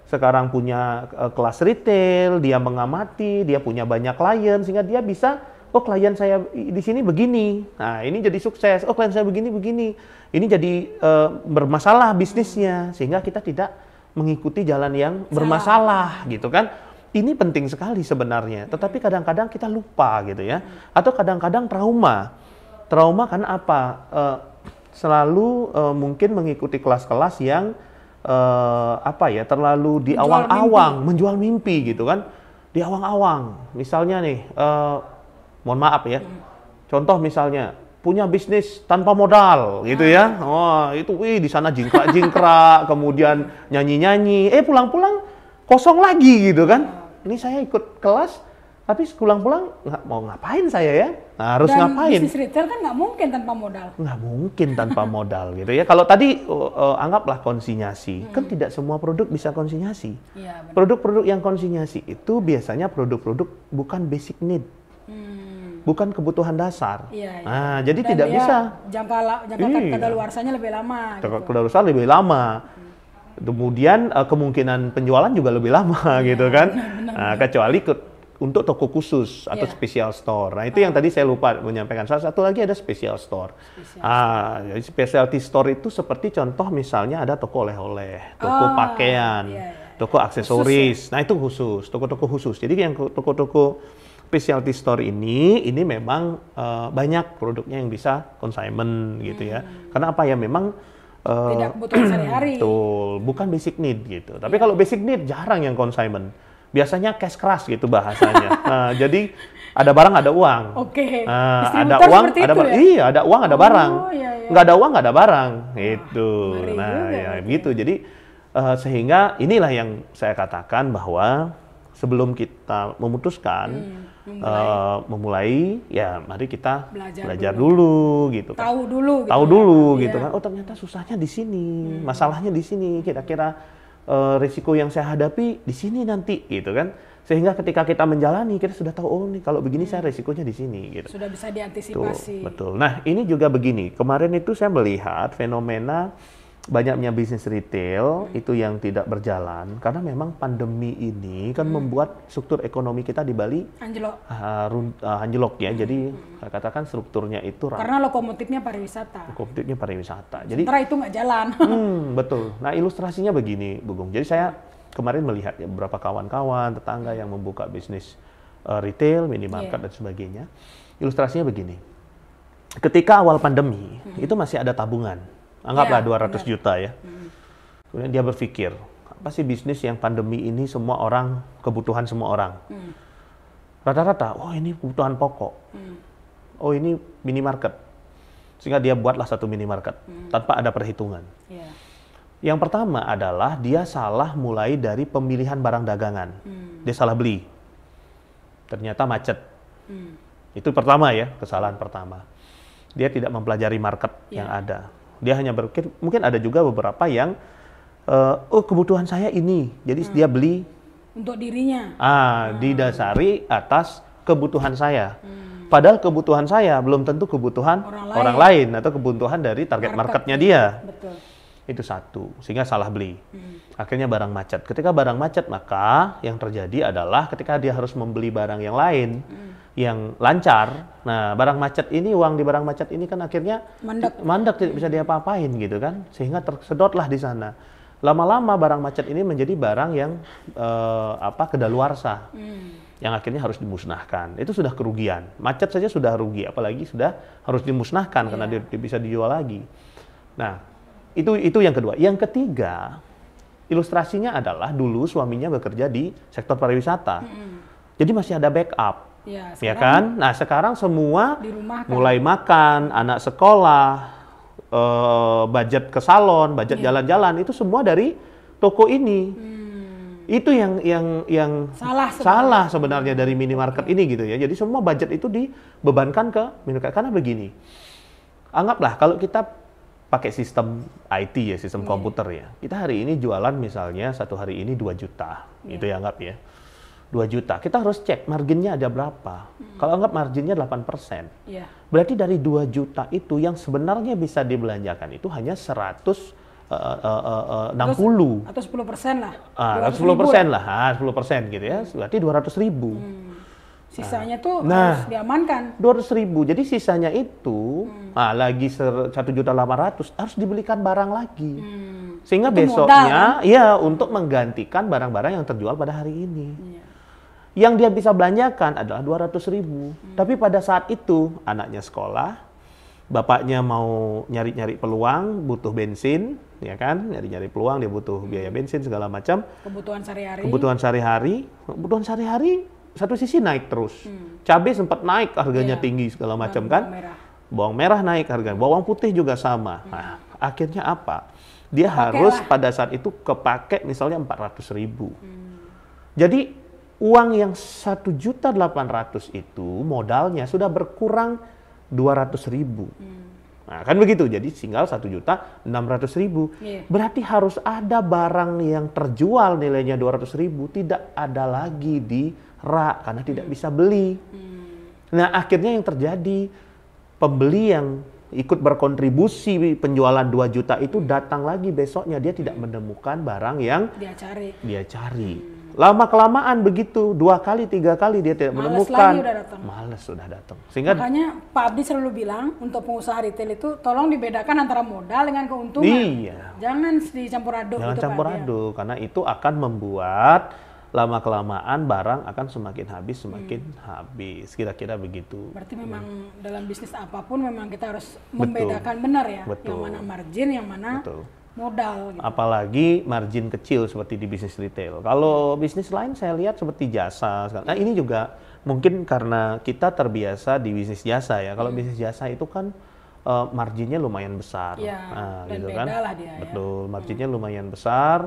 sekarang punya uh, kelas retail, dia mengamati, dia punya banyak klien sehingga dia bisa oh klien saya di sini begini. Nah, ini jadi sukses. Oh, klien saya begini begini. Ini jadi uh, bermasalah bisnisnya sehingga kita tidak mengikuti jalan yang bermasalah Salah. gitu kan. Ini penting sekali sebenarnya, tetapi kadang-kadang kita lupa gitu ya. Atau kadang-kadang trauma. Trauma kan apa? Uh, selalu uh, mungkin mengikuti kelas-kelas yang uh, apa ya terlalu di awang-awang menjual mimpi gitu kan di awang-awang misalnya nih uh, mohon maaf ya hmm. contoh misalnya punya bisnis tanpa modal gitu ya oh itu wih di sana jingkrak jingkrak [LAUGHS] kemudian nyanyi nyanyi eh pulang-pulang kosong lagi gitu kan ini saya ikut kelas tapi sekulang pulang nggak mau ngapain saya ya? Nah, harus Dan ngapain? Bisnis retail kan nggak mungkin tanpa modal. Nggak mungkin tanpa [LAUGHS] modal gitu ya. Kalau tadi uh, uh, anggaplah konsinyasi, hmm. kan tidak semua produk bisa konsinyasi. produk iya, Produk-produk yang konsinyasi itu biasanya produk-produk bukan basic need. Hmm bukan kebutuhan dasar. Iya, ya. Nah, jadi Dan tidak bisa. Jangka la, jangka iya. kedaluarsanya lebih lama. Jangka gitu. kedaluarsa lebih lama. Kemudian eh, kemungkinan penjualan juga lebih lama, ya, [LAUGHS] gitu kan? Iya, benar, benar, nah, benar. kecuali ke, untuk toko khusus atau yeah. special store. Nah itu oh. yang ah. tadi saya lupa menyampaikan. Salah satu lagi ada special store. Special ah, store. specialty store itu seperti contoh misalnya ada toko oleh-oleh, toko oh. pakaian, yeah, yeah. toko aksesoris. ya? Nah itu khusus, toko-toko khusus. Jadi yang toko-toko specialty store ini, ini memang uh, banyak produknya yang bisa consignment gitu ya. Hmm. Karena apa ya memang eh, tidak butuh sehari-hari. [CLEARS THROAT] Betul, bukan basic need gitu. Tapi yeah. kalau basic need jarang yang consignment biasanya cash keras gitu bahasanya. [LAUGHS] nah, jadi ada barang ada uang. Oke. Okay. Nah, ada uang ada barang. Ya? Iya, ada uang ada oh, barang. Iya, iya. Nggak ada uang nggak ada barang. Itu. nah, juga. ya, ya. gitu. Jadi uh, sehingga inilah yang saya katakan bahwa sebelum kita memutuskan hmm, eh, memulai. Uh, memulai ya mari kita belajar, belajar dulu. dulu gitu kan. tahu dulu gitu tahu ya. dulu kan? gitu iya. kan oh ternyata susahnya di sini hmm. masalahnya di sini kira-kira uh, risiko yang saya hadapi di sini nanti gitu kan sehingga ketika kita menjalani kita sudah tahu oh nih kalau begini saya hmm. risikonya di sini gitu. Sudah bisa diantisipasi. Tuh, betul. Nah, ini juga begini. Kemarin itu saya melihat fenomena banyaknya bisnis retail hmm. itu yang tidak berjalan karena memang pandemi ini kan hmm. membuat struktur ekonomi kita di Bali anjlok uh, uh, ya hmm. jadi hmm. katakan strukturnya itu karena lokomotifnya pariwisata lokomotifnya pariwisata jadi Sementara itu nggak jalan [LAUGHS] hmm, betul nah ilustrasinya begini Bugung jadi saya kemarin melihat ya beberapa kawan-kawan tetangga yang membuka bisnis uh, retail minimarket yeah. dan sebagainya ilustrasinya begini ketika awal pandemi hmm. itu masih ada tabungan anggaplah yeah, 200 yeah. juta ya. Mm. Kemudian dia berpikir, apa sih bisnis yang pandemi ini semua orang kebutuhan semua orang. rata mm. Rata-rata, oh ini kebutuhan pokok. Mm. Oh ini minimarket. Sehingga dia buatlah satu minimarket mm. tanpa ada perhitungan. Yeah. Yang pertama adalah dia salah mulai dari pemilihan barang dagangan. Mm. Dia salah beli. Ternyata macet. Mm. Itu pertama ya, kesalahan pertama. Dia tidak mempelajari market yeah. yang iya. ada dia hanya berpikir mungkin ada juga beberapa yang uh, oh kebutuhan saya ini, jadi hmm. dia beli untuk dirinya. Ah, hmm. didasari atas kebutuhan saya. Hmm. Padahal kebutuhan saya belum tentu kebutuhan orang, orang lain. lain atau kebutuhan dari target Market. marketnya dia. Betul. Itu satu, sehingga salah beli. Hmm. Akhirnya barang macet. Ketika barang macet, maka yang terjadi adalah ketika dia harus membeli barang yang lain. Hmm yang lancar. Nah, barang macet ini, uang di barang macet ini kan akhirnya mandek, mandek tidak bisa diapa apain gitu kan, sehingga tersedotlah di sana. Lama-lama barang macet ini menjadi barang yang eh, apa kedaluarsa, hmm. yang akhirnya harus dimusnahkan. Itu sudah kerugian. Macet saja sudah rugi, apalagi sudah harus dimusnahkan yeah. karena iya. dia, bisa dijual lagi. Nah, itu itu yang kedua. Yang ketiga, ilustrasinya adalah dulu suaminya bekerja di sektor pariwisata. Hmm. Jadi masih ada backup Ya, ya kan? Nah, sekarang semua di rumah, kan? mulai makan, anak sekolah, uh, budget ke salon, budget ya. jalan-jalan ya. itu semua dari toko ini. Hmm. Itu yang yang yang salah sebenarnya. salah sebenarnya dari minimarket ini gitu ya. Jadi semua budget itu dibebankan ke minimarket karena begini. Anggaplah kalau kita pakai sistem IT ya, sistem yeah. komputer ya. Kita hari ini jualan misalnya satu hari ini 2 juta, yeah. itu ya anggap ya 2 juta, kita harus cek marginnya ada berapa. Hmm. Kalau anggap marginnya 8%, yeah. berarti dari 2 juta itu yang sebenarnya bisa dibelanjakan itu hanya 100 Uh, uh, uh, 60 atau 10 persen lah, Ah, 10 persen lah, lah. 10 ah, persen gitu ya, berarti 200 ribu. Hmm. Sisanya ah. tuh nah, harus diamankan. ratus ribu, jadi sisanya itu hmm. nah, lagi satu juta ratus harus dibelikan barang lagi. Hmm. Sehingga itu besoknya modal, kan? ya untuk menggantikan barang-barang yang terjual pada hari ini. Ya. Yang dia bisa belanjakan adalah 200 ribu. Hmm. Tapi pada saat itu anaknya sekolah, bapaknya mau nyari-nyari peluang, butuh bensin, ya kan? Nyari-nyari peluang, dia butuh hmm. biaya bensin segala macam. Kebutuhan sehari-hari. Kebutuhan sehari-hari, kebutuhan sehari-hari satu sisi naik terus. Hmm. Cabai sempat naik harganya yeah. tinggi segala macam kan. Bawang merah. bawang merah naik harga hmm. bawang putih juga sama. Hmm. Nah, akhirnya apa? Dia harus lah. pada saat itu kepake misalnya 400 ribu. Hmm. Jadi uang yang satu juta delapan ratus itu modalnya sudah berkurang 200.000. Hmm. Nah, kan begitu. Jadi tinggal satu juta enam ratus ribu. Yeah. Berarti harus ada barang yang terjual nilainya dua ratus ribu tidak ada lagi di rak karena tidak hmm. bisa beli. Hmm. Nah, akhirnya yang terjadi pembeli yang ikut berkontribusi penjualan 2 juta itu hmm. datang lagi besoknya dia tidak hmm. menemukan barang yang dia cari. Dia cari. Hmm. Lama kelamaan begitu, dua kali, tiga kali dia tidak Males menemukan. malas sudah datang. Sehingga makanya Pak Abdi selalu bilang untuk pengusaha retail itu tolong dibedakan antara modal dengan keuntungan. Iya. Jangan dicampur aduk. Jangan gitu, campur ya. aduk karena itu akan membuat lama kelamaan barang akan semakin habis semakin hmm. habis kira-kira begitu. Berarti iya. memang hmm. dalam bisnis apapun memang kita harus membedakan Betul. benar ya Betul. yang mana margin yang mana Betul modal. Gitu. Apalagi margin kecil seperti di bisnis retail. Kalau bisnis lain saya lihat seperti jasa. Nah ini juga mungkin karena kita terbiasa di bisnis jasa ya. Kalau hmm. bisnis jasa itu kan uh, marginnya lumayan besar. Ya, nah, dan gitu beda kan. Lah dia, ya. Betul, iya. marginnya hmm. lumayan besar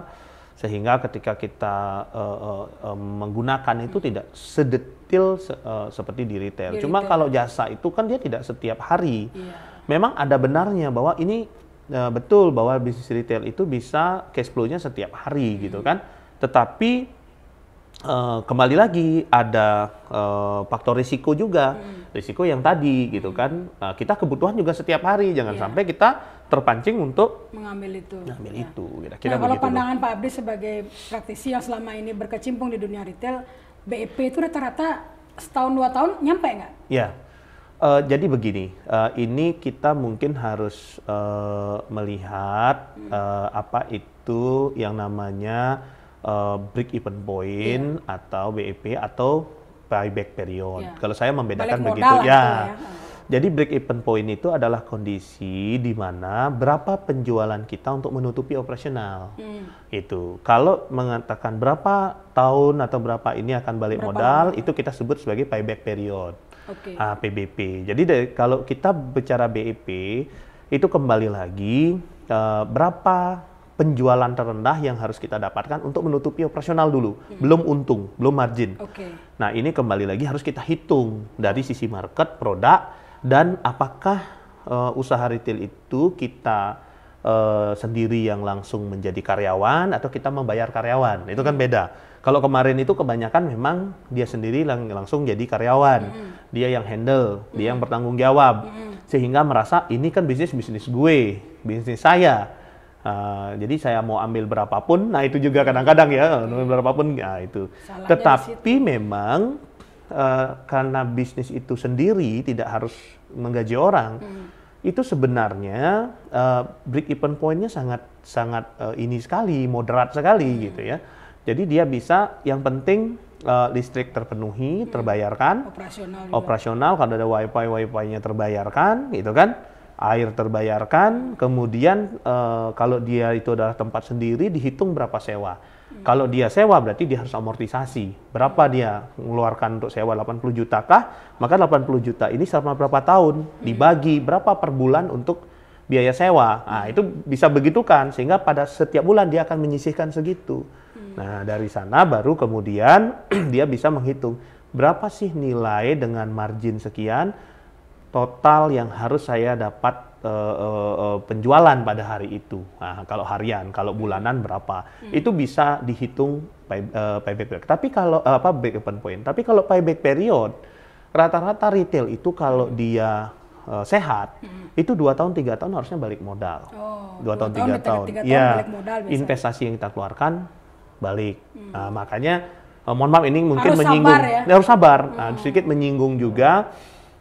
sehingga ketika kita uh, uh, uh, menggunakan itu hmm. tidak sedetil uh, seperti di retail. Di Cuma kalau jasa itu kan dia tidak setiap hari. Ya. Memang ada benarnya bahwa ini Eh, betul bahwa bisnis retail itu bisa cash flow-nya setiap hari hmm. gitu kan. Tetapi uh, kembali lagi ada uh, faktor risiko juga, hmm. risiko yang tadi gitu kan. Uh, kita kebutuhan juga setiap hari, jangan yeah. sampai kita terpancing untuk mengambil itu. Mengambil ya. itu. Kira-kira nah, kalau pandangan loh. Pak Abdi sebagai praktisi yang selama ini berkecimpung di dunia retail, BEP itu rata-rata setahun dua tahun nyampe nggak? Iya. Uh, jadi begini, uh, ini kita mungkin harus uh, melihat uh, apa itu yang namanya uh, break even point yeah. atau BEP atau buyback period. Yeah. Kalau saya membedakan Balik begitu, ya. Gitu ya. Hmm. Jadi break even point itu adalah kondisi di mana berapa penjualan kita untuk menutupi operasional. Hmm. Itu. Kalau mengatakan berapa tahun atau berapa ini akan balik berapa modal, itu kita sebut sebagai payback period okay. uh, PBP. Jadi dari, kalau kita bicara BEP itu kembali lagi uh, berapa penjualan terendah yang harus kita dapatkan untuk menutupi operasional dulu, hmm. belum untung, belum margin. Okay. Nah ini kembali lagi harus kita hitung dari sisi market, produk, dan apakah uh, usaha retail itu kita uh, sendiri yang langsung menjadi karyawan atau kita membayar karyawan, itu kan hmm. beda kalau kemarin itu kebanyakan memang dia sendiri lang langsung jadi karyawan, mm -hmm. dia yang handle, mm -hmm. dia yang bertanggung jawab, mm -hmm. sehingga merasa ini kan bisnis bisnis gue, bisnis saya. Uh, jadi saya mau ambil berapapun, nah itu juga kadang-kadang ya, ambil berapapun, ya itu. Salahnya Tetapi memang uh, karena bisnis itu sendiri tidak harus menggaji orang, hmm. itu sebenarnya uh, break even pointnya sangat sangat uh, ini sekali, moderat sekali hmm. gitu ya. Jadi dia bisa yang penting uh, listrik terpenuhi, hmm. terbayarkan, operasional, juga. operasional kalau ada wifi wifi-nya terbayarkan, gitu kan, air terbayarkan, kemudian uh, kalau dia itu adalah tempat sendiri dihitung berapa sewa. Hmm. Kalau dia sewa berarti dia harus amortisasi. Berapa hmm. dia mengeluarkan untuk sewa 80 juta kah? Maka 80 juta ini selama berapa tahun hmm. dibagi berapa per bulan untuk biaya sewa. Nah, hmm. itu bisa begitu kan sehingga pada setiap bulan dia akan menyisihkan segitu. Nah, dari sana baru kemudian [CLEARS THROAT] dia bisa menghitung berapa sih nilai dengan margin sekian total yang harus saya dapat uh, uh, uh, penjualan pada hari itu. Nah, kalau harian, kalau hmm. bulanan berapa? Hmm. Itu bisa dihitung pay, uh, payback period. Tapi kalau uh, apa break even point. Tapi kalau payback period rata-rata retail itu kalau dia uh, sehat hmm. itu dua tahun tiga tahun harusnya balik modal. Oh, dua tahun tiga tahun. tahun. tahun ya, balik modal investasi yang kita keluarkan balik. Hmm. Uh, makanya uh, mohon maaf ini mungkin harus menyinggung sabar ya? harus sabar ah, hmm. nah, sedikit menyinggung juga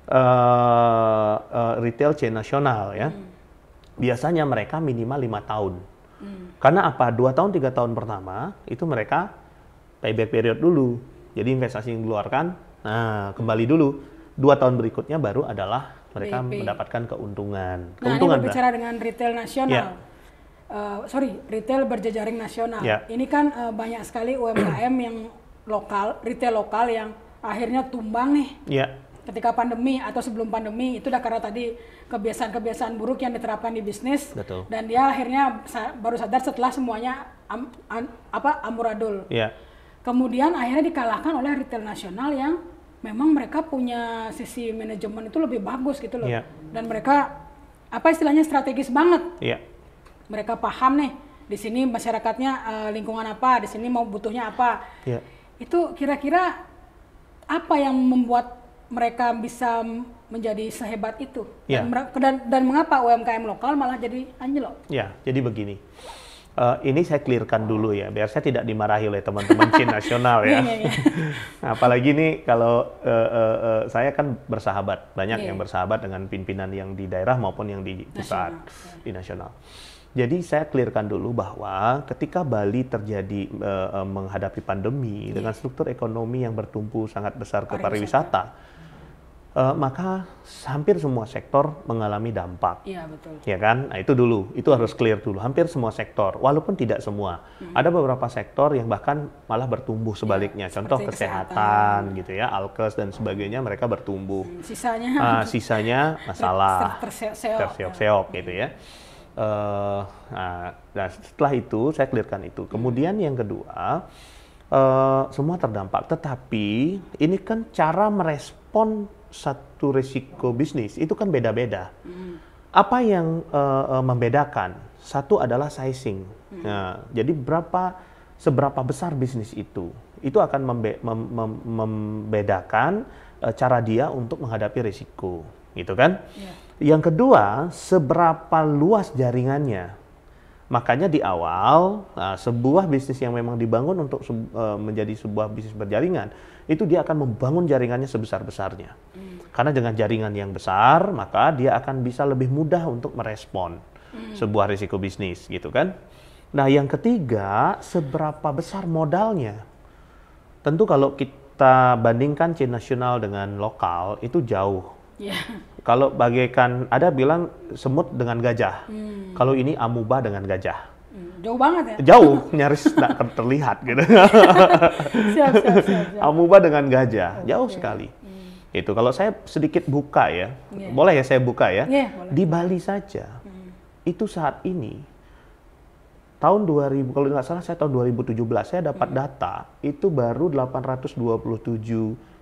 uh, uh, retail chain nasional ya hmm. biasanya mereka minimal lima tahun hmm. karena apa dua tahun tiga tahun pertama itu mereka payback period dulu jadi investasi yang dikeluarkan nah kembali hmm. dulu dua tahun berikutnya baru adalah mereka mendapatkan keuntungan. Nah, keuntungan ini berbicara dengan retail nasional. Ya uh, sorry retail berjejaring nasional. Yeah. Ini kan uh, banyak sekali UMKM yang lokal, retail lokal yang akhirnya tumbang nih. Yeah. Ketika pandemi atau sebelum pandemi itu udah karena tadi kebiasaan-kebiasaan buruk yang diterapkan di bisnis Betul. dan dia akhirnya sa baru sadar setelah semuanya am am apa amuradul. Yeah. Kemudian akhirnya dikalahkan oleh retail nasional yang memang mereka punya sisi manajemen itu lebih bagus gitu loh. Yeah. Dan mereka apa istilahnya strategis banget. Yeah mereka paham nih di sini masyarakatnya uh, lingkungan apa, di sini mau butuhnya apa. Yeah. Itu kira-kira apa yang membuat mereka bisa menjadi sehebat itu yeah. Iya. dan, dan, mengapa UMKM lokal malah jadi anjlok? Ya, yeah, jadi begini. Uh, ini saya clearkan dulu ya, biar saya tidak dimarahi oleh teman-teman Cina nasional ya. [LAUGHS] Iya, iya, [LAUGHS] Apalagi nih kalau uh, uh, uh, saya kan bersahabat, banyak yeah. yang bersahabat dengan pimpinan yang di daerah maupun yang di pusat, nasional. di nasional. Jadi saya clearkan dulu bahwa ketika Bali terjadi uh, menghadapi pandemi yeah. dengan struktur ekonomi yang bertumpu sangat besar ke pariwisata, uh, maka hampir semua sektor mengalami dampak. Iya betul. Ya kan? Nah itu dulu, itu harus clear dulu. Hampir semua sektor, walaupun tidak semua. Mm-hmm. Ada beberapa sektor yang bahkan malah bertumbuh iya, sebaliknya. Yeah, Contoh kesehatan, kesehatan gitu ya, alkes dan sebagainya mereka bertumbuh. Mm, sisanya. Uh, sisanya [LAUGHS] masalah terseok-seok gitu ya. Mm. Eh, nah, nah, setelah itu saya clearkan itu. Hmm. Kemudian yang kedua, uh, semua terdampak. Tetapi ini kan cara merespon satu risiko bisnis itu kan beda-beda. Hmm. Apa yang eh, membedakan? Satu adalah sizing. Hmm. Nah, jadi berapa seberapa besar bisnis itu? Itu akan membe mem mem membedakan uh, cara dia untuk menghadapi risiko, gitu kan? Yeah. Yang kedua, seberapa luas jaringannya. Makanya di awal uh, sebuah bisnis yang memang dibangun untuk uh, menjadi sebuah bisnis berjaringan itu dia akan membangun jaringannya sebesar-besarnya. Hmm. Karena dengan jaringan yang besar maka dia akan bisa lebih mudah untuk merespon hmm. sebuah risiko bisnis gitu kan. Nah yang ketiga seberapa besar modalnya. Tentu kalau kita bandingkan chain nasional dengan lokal itu jauh. Yeah. Kalau bagaikan ada bilang semut dengan gajah. Hmm. Kalau ini amuba dengan gajah. Hmm, jauh banget ya? Jauh, [LAUGHS] nyaris tidak terlihat gitu. siap, siap, siap, siap. Amuba dengan gajah, okay. jauh sekali. Hmm. Itu kalau saya sedikit buka ya, yeah. boleh ya saya buka ya? Yeah, iya, Di Bali saja, hmm. itu saat ini tahun 2000 kalau nggak salah saya tahun 2017 saya dapat hmm. data itu baru 827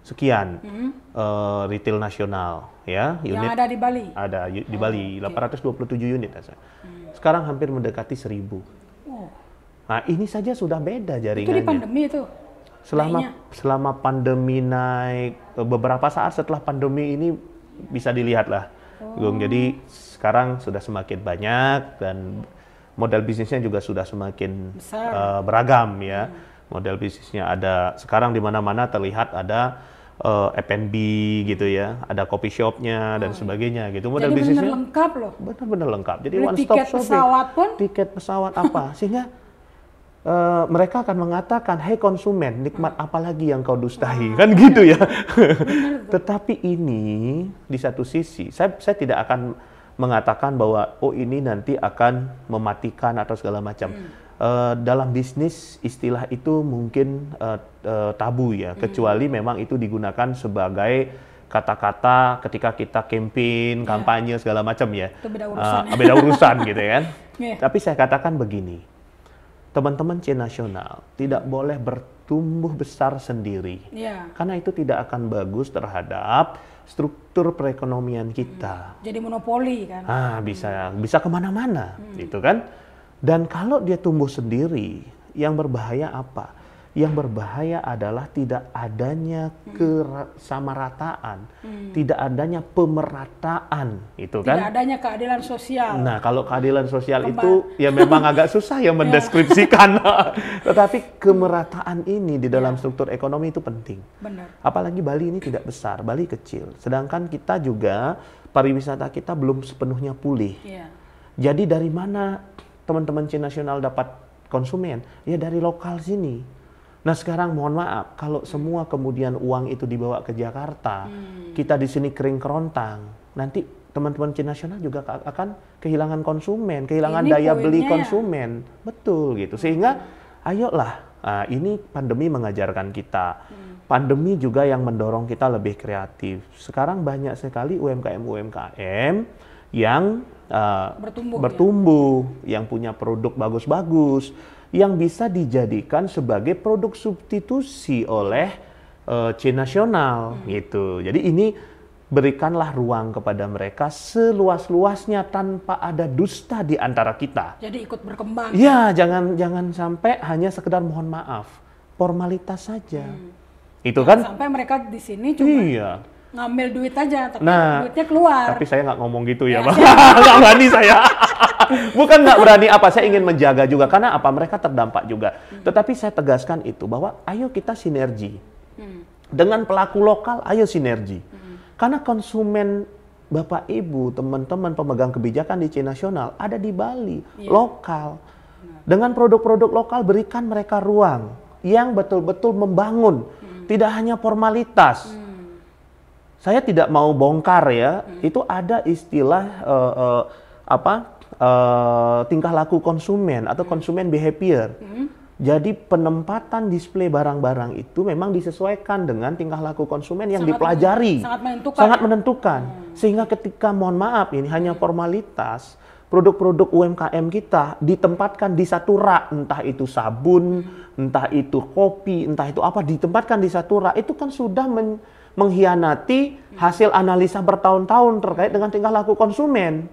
sekian hmm. uh, retail nasional ya unit yang ada di Bali ada di oh, Bali okay. 827 unit saya. Hmm. sekarang hampir mendekati 1000 oh. nah ini saja sudah beda jaringannya itu di pandemi itu selama Kayaknya. selama pandemi naik e, beberapa saat setelah pandemi ini bisa dilihat lah oh. jadi sekarang sudah semakin banyak dan model bisnisnya juga sudah semakin uh, beragam ya hmm. model bisnisnya ada sekarang di mana-mana terlihat ada uh, eh, F&B gitu ya, ada coffee shopnya dan ah. sebagainya gitu. Model Jadi bisnisnya bener lengkap loh. Benar-benar lengkap. Jadi Beli one stop shopping. Tiket pesawat pun. Tiket pesawat apa [LAUGHS] sehingga Uh, mereka akan mengatakan, "Hei konsumen, nikmat ah. apa lagi yang kau dustahi?" hmm. kan gitu iya. ya. Tetapi ini di satu sisi, saya saya tidak akan mengatakan bahwa oh ini nanti akan mematikan atau segala macam. Hmm. Uh, dalam bisnis istilah itu mungkin uh, uh, tabu ya, mm. kecuali memang itu digunakan sebagai kata-kata ketika kita campaign, yeah. kampanye segala macam ya. Itu beda urusan. Uh, [LAUGHS] beda urusan gitu ya kan. [LAUGHS] Yeah. Tapi saya katakan begini, teman-teman C nasional tidak boleh bertumbuh besar sendiri, yeah. karena itu tidak akan bagus terhadap struktur perekonomian kita. Hmm. Jadi monopoli kan? Ah bisa hmm. bisa kemana-mana, hmm. gitu kan? Dan kalau dia tumbuh sendiri, yang berbahaya apa? Yang berbahaya adalah tidak adanya hmm. kesamarataan, hmm. tidak adanya pemerataan, itu kan? Tidak adanya keadilan sosial. Nah, kalau keadilan sosial itu ya memang agak susah ya, [LAUGHS] ya. mendeskripsikan. [LAUGHS] Tetapi kemerataan ini di dalam ya. struktur ekonomi itu penting. Benar. Apalagi Bali ini tidak besar, Bali kecil. Sedangkan kita juga pariwisata kita belum sepenuhnya pulih. Ya. Jadi dari mana teman-teman Cina nasional dapat konsumen? Ya dari lokal sini. Nah sekarang mohon maaf, kalau semua kemudian uang itu dibawa ke Jakarta, hmm. kita di sini kering kerontang, nanti teman-teman Cina nasional juga akan kehilangan konsumen, kehilangan ini daya beli konsumen, betul gitu. Sehingga hmm. ayolah, nah, ini pandemi mengajarkan kita, hmm. pandemi juga yang mendorong kita lebih kreatif. Sekarang banyak sekali UMKM-UMKM yang uh, bertumbuh, bertumbuh ya? yang punya produk bagus-bagus, yang bisa dijadikan sebagai produk substitusi oleh uh, eh, C nasional hmm. gitu. Jadi ini berikanlah ruang kepada mereka seluas-luasnya tanpa ada dusta di antara kita. Jadi ikut berkembang. Ya, jangan jangan sampai hanya sekedar mohon maaf, formalitas saja. Hmm. Itu jangan kan sampai mereka di sini cuma Iya ngambil duit aja, tapi nah, duitnya keluar. Tapi saya nggak ngomong gitu ya, ya. Bang. [LAUGHS] nggak berani saya. [LAUGHS] Bukan nggak berani apa, saya ingin menjaga juga. Karena apa, mereka terdampak juga. Hmm. Tetapi saya tegaskan itu, bahwa ayo kita sinergi. Hmm. Dengan pelaku lokal, ayo sinergi. Hmm. Karena konsumen Bapak Ibu, teman-teman pemegang kebijakan di Cina Nasional ada di Bali, yeah. lokal. Dengan produk-produk lokal berikan mereka ruang yang betul-betul membangun, hmm. tidak hanya formalitas. Hmm saya tidak mau bongkar ya, hmm. itu ada istilah uh, uh, apa uh, tingkah laku konsumen atau hmm. konsumen behavior. Hmm. Jadi penempatan display barang-barang itu memang disesuaikan dengan tingkah laku konsumen yang sangat dipelajari. Sangat menentukan. Sangat ya? menentukan. Hmm. Sehingga ketika mohon maaf ini hanya hmm. formalitas, produk-produk UMKM kita ditempatkan di satu rak, entah itu sabun, hmm. entah itu kopi, entah itu apa ditempatkan di satu rak itu kan sudah men mengkhianati hasil analisa bertahun-tahun terkait dengan tingkah laku konsumen.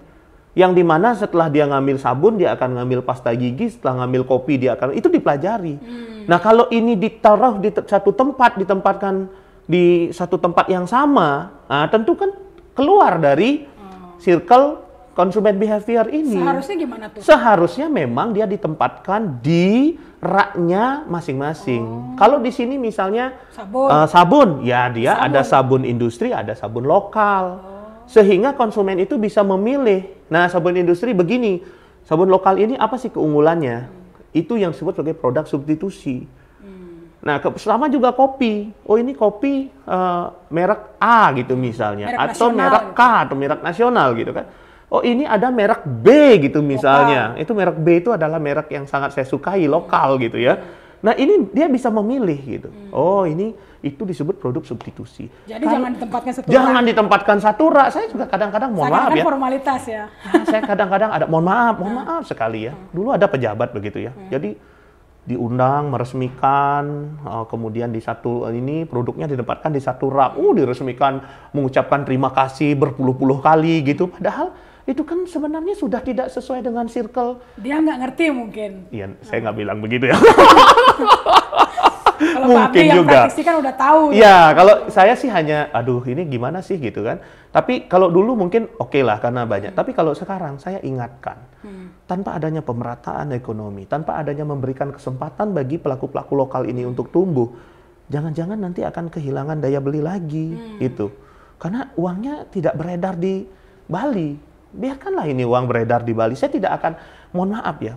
Yang dimana setelah dia ngambil sabun, dia akan ngambil pasta gigi, setelah ngambil kopi, dia akan... Itu dipelajari. Hmm. Nah, kalau ini ditaruh di satu tempat, ditempatkan di satu tempat yang sama, nah, tentu kan keluar dari oh. circle Konsumen behavior ini seharusnya gimana tuh? Seharusnya memang dia ditempatkan di raknya masing-masing. Oh. Kalau di sini misalnya sabun, uh, sabun ya dia sabun. ada sabun industri, ada sabun lokal. Oh. Sehingga konsumen itu bisa memilih. Nah, sabun industri begini. Sabun lokal ini apa sih keunggulannya? Hmm. Itu yang disebut sebagai produk substitusi. Hmm. Nah, ke, sama juga kopi. Oh, ini kopi uh, merek A gitu misalnya merek atau nasional, merek gitu. K atau merek nasional gitu kan oh ini ada merek B gitu misalnya. Lokal. Itu merek B itu adalah merek yang sangat saya sukai lokal gitu ya. Nah ini dia bisa memilih gitu. Hmm. Oh ini itu disebut produk substitusi. Jadi kan, jangan ditempatkan satu Jangan ditempatkan satu rak. Saya juga kadang-kadang mohon maaf ya. formalitas ya. Nah, [LAUGHS] saya kadang-kadang ada mohon maaf, mohon hmm. maaf sekali ya. Hmm. Dulu ada pejabat begitu ya. Hmm. Jadi diundang meresmikan eh, kemudian di satu eh, ini produknya ditempatkan di satu rak uh diresmikan mengucapkan terima kasih berpuluh-puluh kali gitu padahal itu kan sebenarnya sudah tidak sesuai dengan circle. Dia nggak ngerti mungkin. Iya, saya nggak bilang begitu ya. kalau mungkin yang juga. praktisi kan udah tahu. Iya, ya. kalau saya sih hanya, aduh ini gimana sih gitu kan. Tapi kalau dulu mungkin oke okay lah karena banyak. Hmm. Tapi kalau sekarang saya ingatkan, hmm. tanpa adanya pemerataan ekonomi, tanpa adanya memberikan kesempatan bagi pelaku-pelaku lokal ini hmm. untuk tumbuh, jangan-jangan nanti akan kehilangan daya beli lagi hmm. itu. Karena uangnya tidak beredar di Bali biarkanlah ini uang beredar di Bali. Saya tidak akan, mohon maaf ya,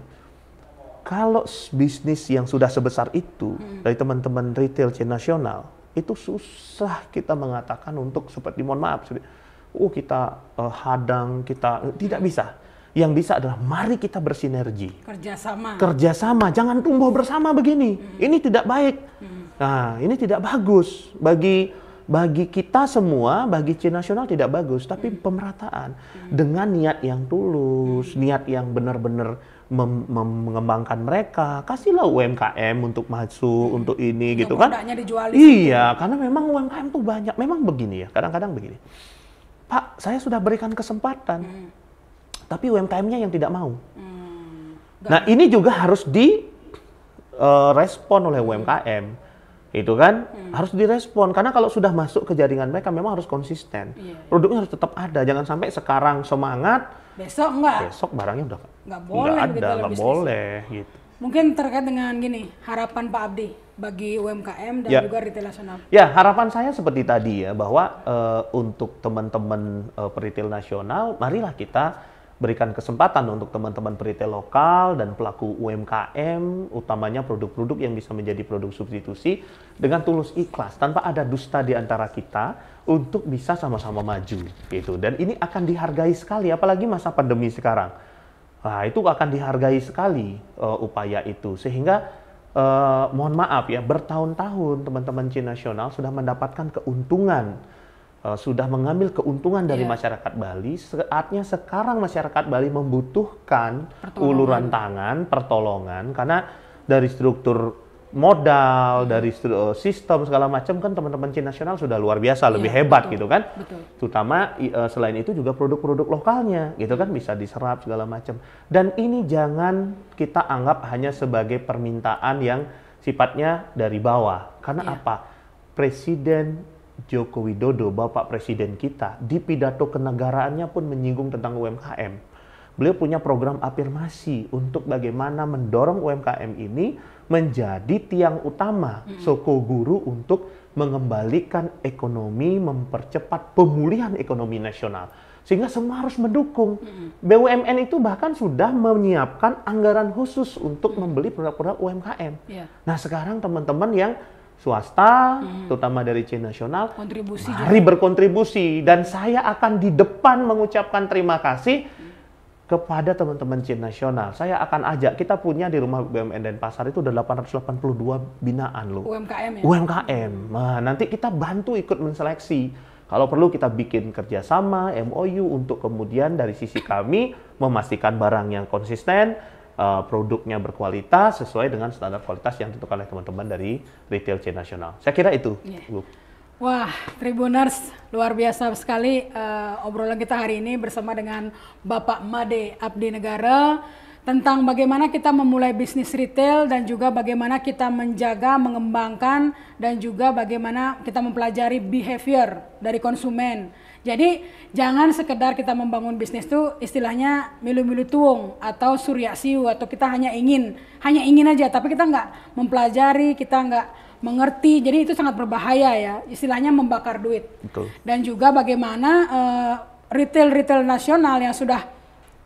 kalau bisnis yang sudah sebesar itu hmm. dari teman-teman retail chain nasional, itu susah kita mengatakan untuk seperti mohon maaf, oh kita uh, hadang, kita tidak bisa. Yang bisa adalah mari kita bersinergi. Kerjasama. Kerjasama, jangan tumbuh bersama begini. Hmm. Ini tidak baik. Hmm. Nah, ini tidak bagus bagi bagi kita semua, bagi Cina Nasional tidak bagus, tapi hmm. pemerataan hmm. dengan niat yang tulus, niat yang benar-benar mengembangkan mereka, kasihlah UMKM untuk masuk, hmm. untuk ini gitu kan. iya, karena memang UMKM tuh banyak. Memang begini ya, kadang-kadang begini. Pak, saya sudah berikan kesempatan, hmm. tapi UMKM-nya yang tidak mau. Hmm. Nah, ini juga harus direspon eh, uh, oleh UMKM itu kan hmm. harus direspon karena kalau sudah masuk ke jaringan mereka memang harus konsisten yeah. Iya. produknya harus tetap ada jangan sampai sekarang semangat besok enggak besok barangnya udah nggak boleh enggak ada enggak boleh gitu mungkin terkait dengan gini harapan Pak Abdi bagi UMKM dan yeah. juga retail nasional ya harapan saya seperti tadi ya bahwa uh, untuk teman-teman uh, eh, retail nasional marilah kita berikan kesempatan untuk teman-teman peritel lokal dan pelaku UMKM, utamanya produk-produk yang bisa menjadi produk substitusi, dengan tulus ikhlas, tanpa ada dusta di antara kita, untuk bisa sama-sama maju. gitu. Dan ini akan dihargai sekali, apalagi masa pandemi sekarang. Nah, itu akan dihargai sekali uh, upaya itu. Sehingga Uh, mohon maaf ya, bertahun-tahun teman-teman Cina nasional sudah mendapatkan keuntungan Eh, sudah mengambil keuntungan dari yeah. masyarakat Bali, saatnya sekarang masyarakat Bali membutuhkan uluran tangan, pertolongan karena dari struktur modal, iya. dari stru eh, sistem segala macam kan teman-teman Cina nasional sudah luar biasa, iya, lebih hebat betul, gitu kan. Betul. Terutama uh, selain itu juga produk-produk lokalnya gitu kan bisa diserap segala macam. Dan ini jangan kita anggap hanya sebagai permintaan yang sifatnya dari bawah. Karena yeah. apa? Presiden Joko Widodo, Bapak Presiden kita, di pidato kenegaraannya pun menyinggung tentang UMKM. Beliau punya program afirmasi untuk bagaimana mendorong UMKM ini menjadi tiang utama soko guru untuk mengembalikan ekonomi, mempercepat pemulihan ekonomi nasional. Sehingga semua harus mendukung. BUMN itu bahkan sudah menyiapkan anggaran khusus untuk membeli produk-produk UMKM. Iya. Nah sekarang teman-teman yang swasta, hmm. terutama dari C nasional, kontribusi mari juga. berkontribusi dan saya akan di depan mengucapkan terima kasih kepada teman-teman C nasional. Saya akan ajak kita punya di rumah BUMN dan pasar itu ada 882 binaan loh. UMKM ya. UMKM. Nah, nanti kita bantu ikut menseleksi. Kalau perlu kita bikin kerjasama MOU untuk kemudian dari sisi kami memastikan barang yang konsisten, uh, produknya berkualitas sesuai dengan standar kualitas yang ditentukan oleh teman-teman dari retail chain nasional. Saya kira itu, yeah. Wah, Tribuners, luar biasa sekali uh, obrolan kita hari ini bersama dengan Bapak Made Abdi Negara tentang bagaimana kita memulai bisnis retail dan juga bagaimana kita menjaga, mengembangkan dan juga bagaimana kita mempelajari behavior dari konsumen jadi jangan sekedar kita membangun bisnis tuh istilahnya milu-milu tuung atau surya siu atau kita hanya ingin hanya ingin aja tapi kita nggak mempelajari kita nggak mengerti jadi itu sangat berbahaya ya istilahnya membakar duit Betul. dan juga bagaimana eh, retail retail retail nasional yang sudah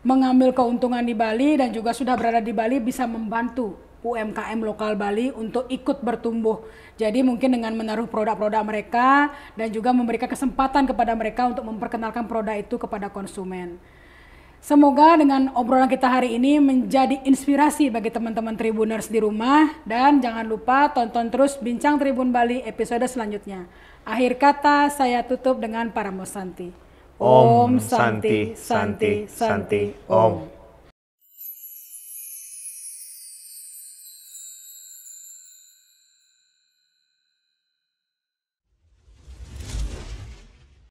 mengambil keuntungan di Bali dan juga sudah berada di Bali bisa membantu UMKM lokal Bali untuk ikut bertumbuh. Jadi mungkin dengan menaruh produk-produk mereka dan juga memberikan kesempatan kepada mereka untuk memperkenalkan produk itu kepada konsumen. Semoga dengan obrolan kita hari ini menjadi inspirasi bagi teman-teman Tribuners di rumah dan jangan lupa tonton terus Bincang Tribun Bali episode selanjutnya. Akhir kata saya tutup dengan para Santi. Om, Om Santi, Santi, Santi, Santi, Santi Om. Om.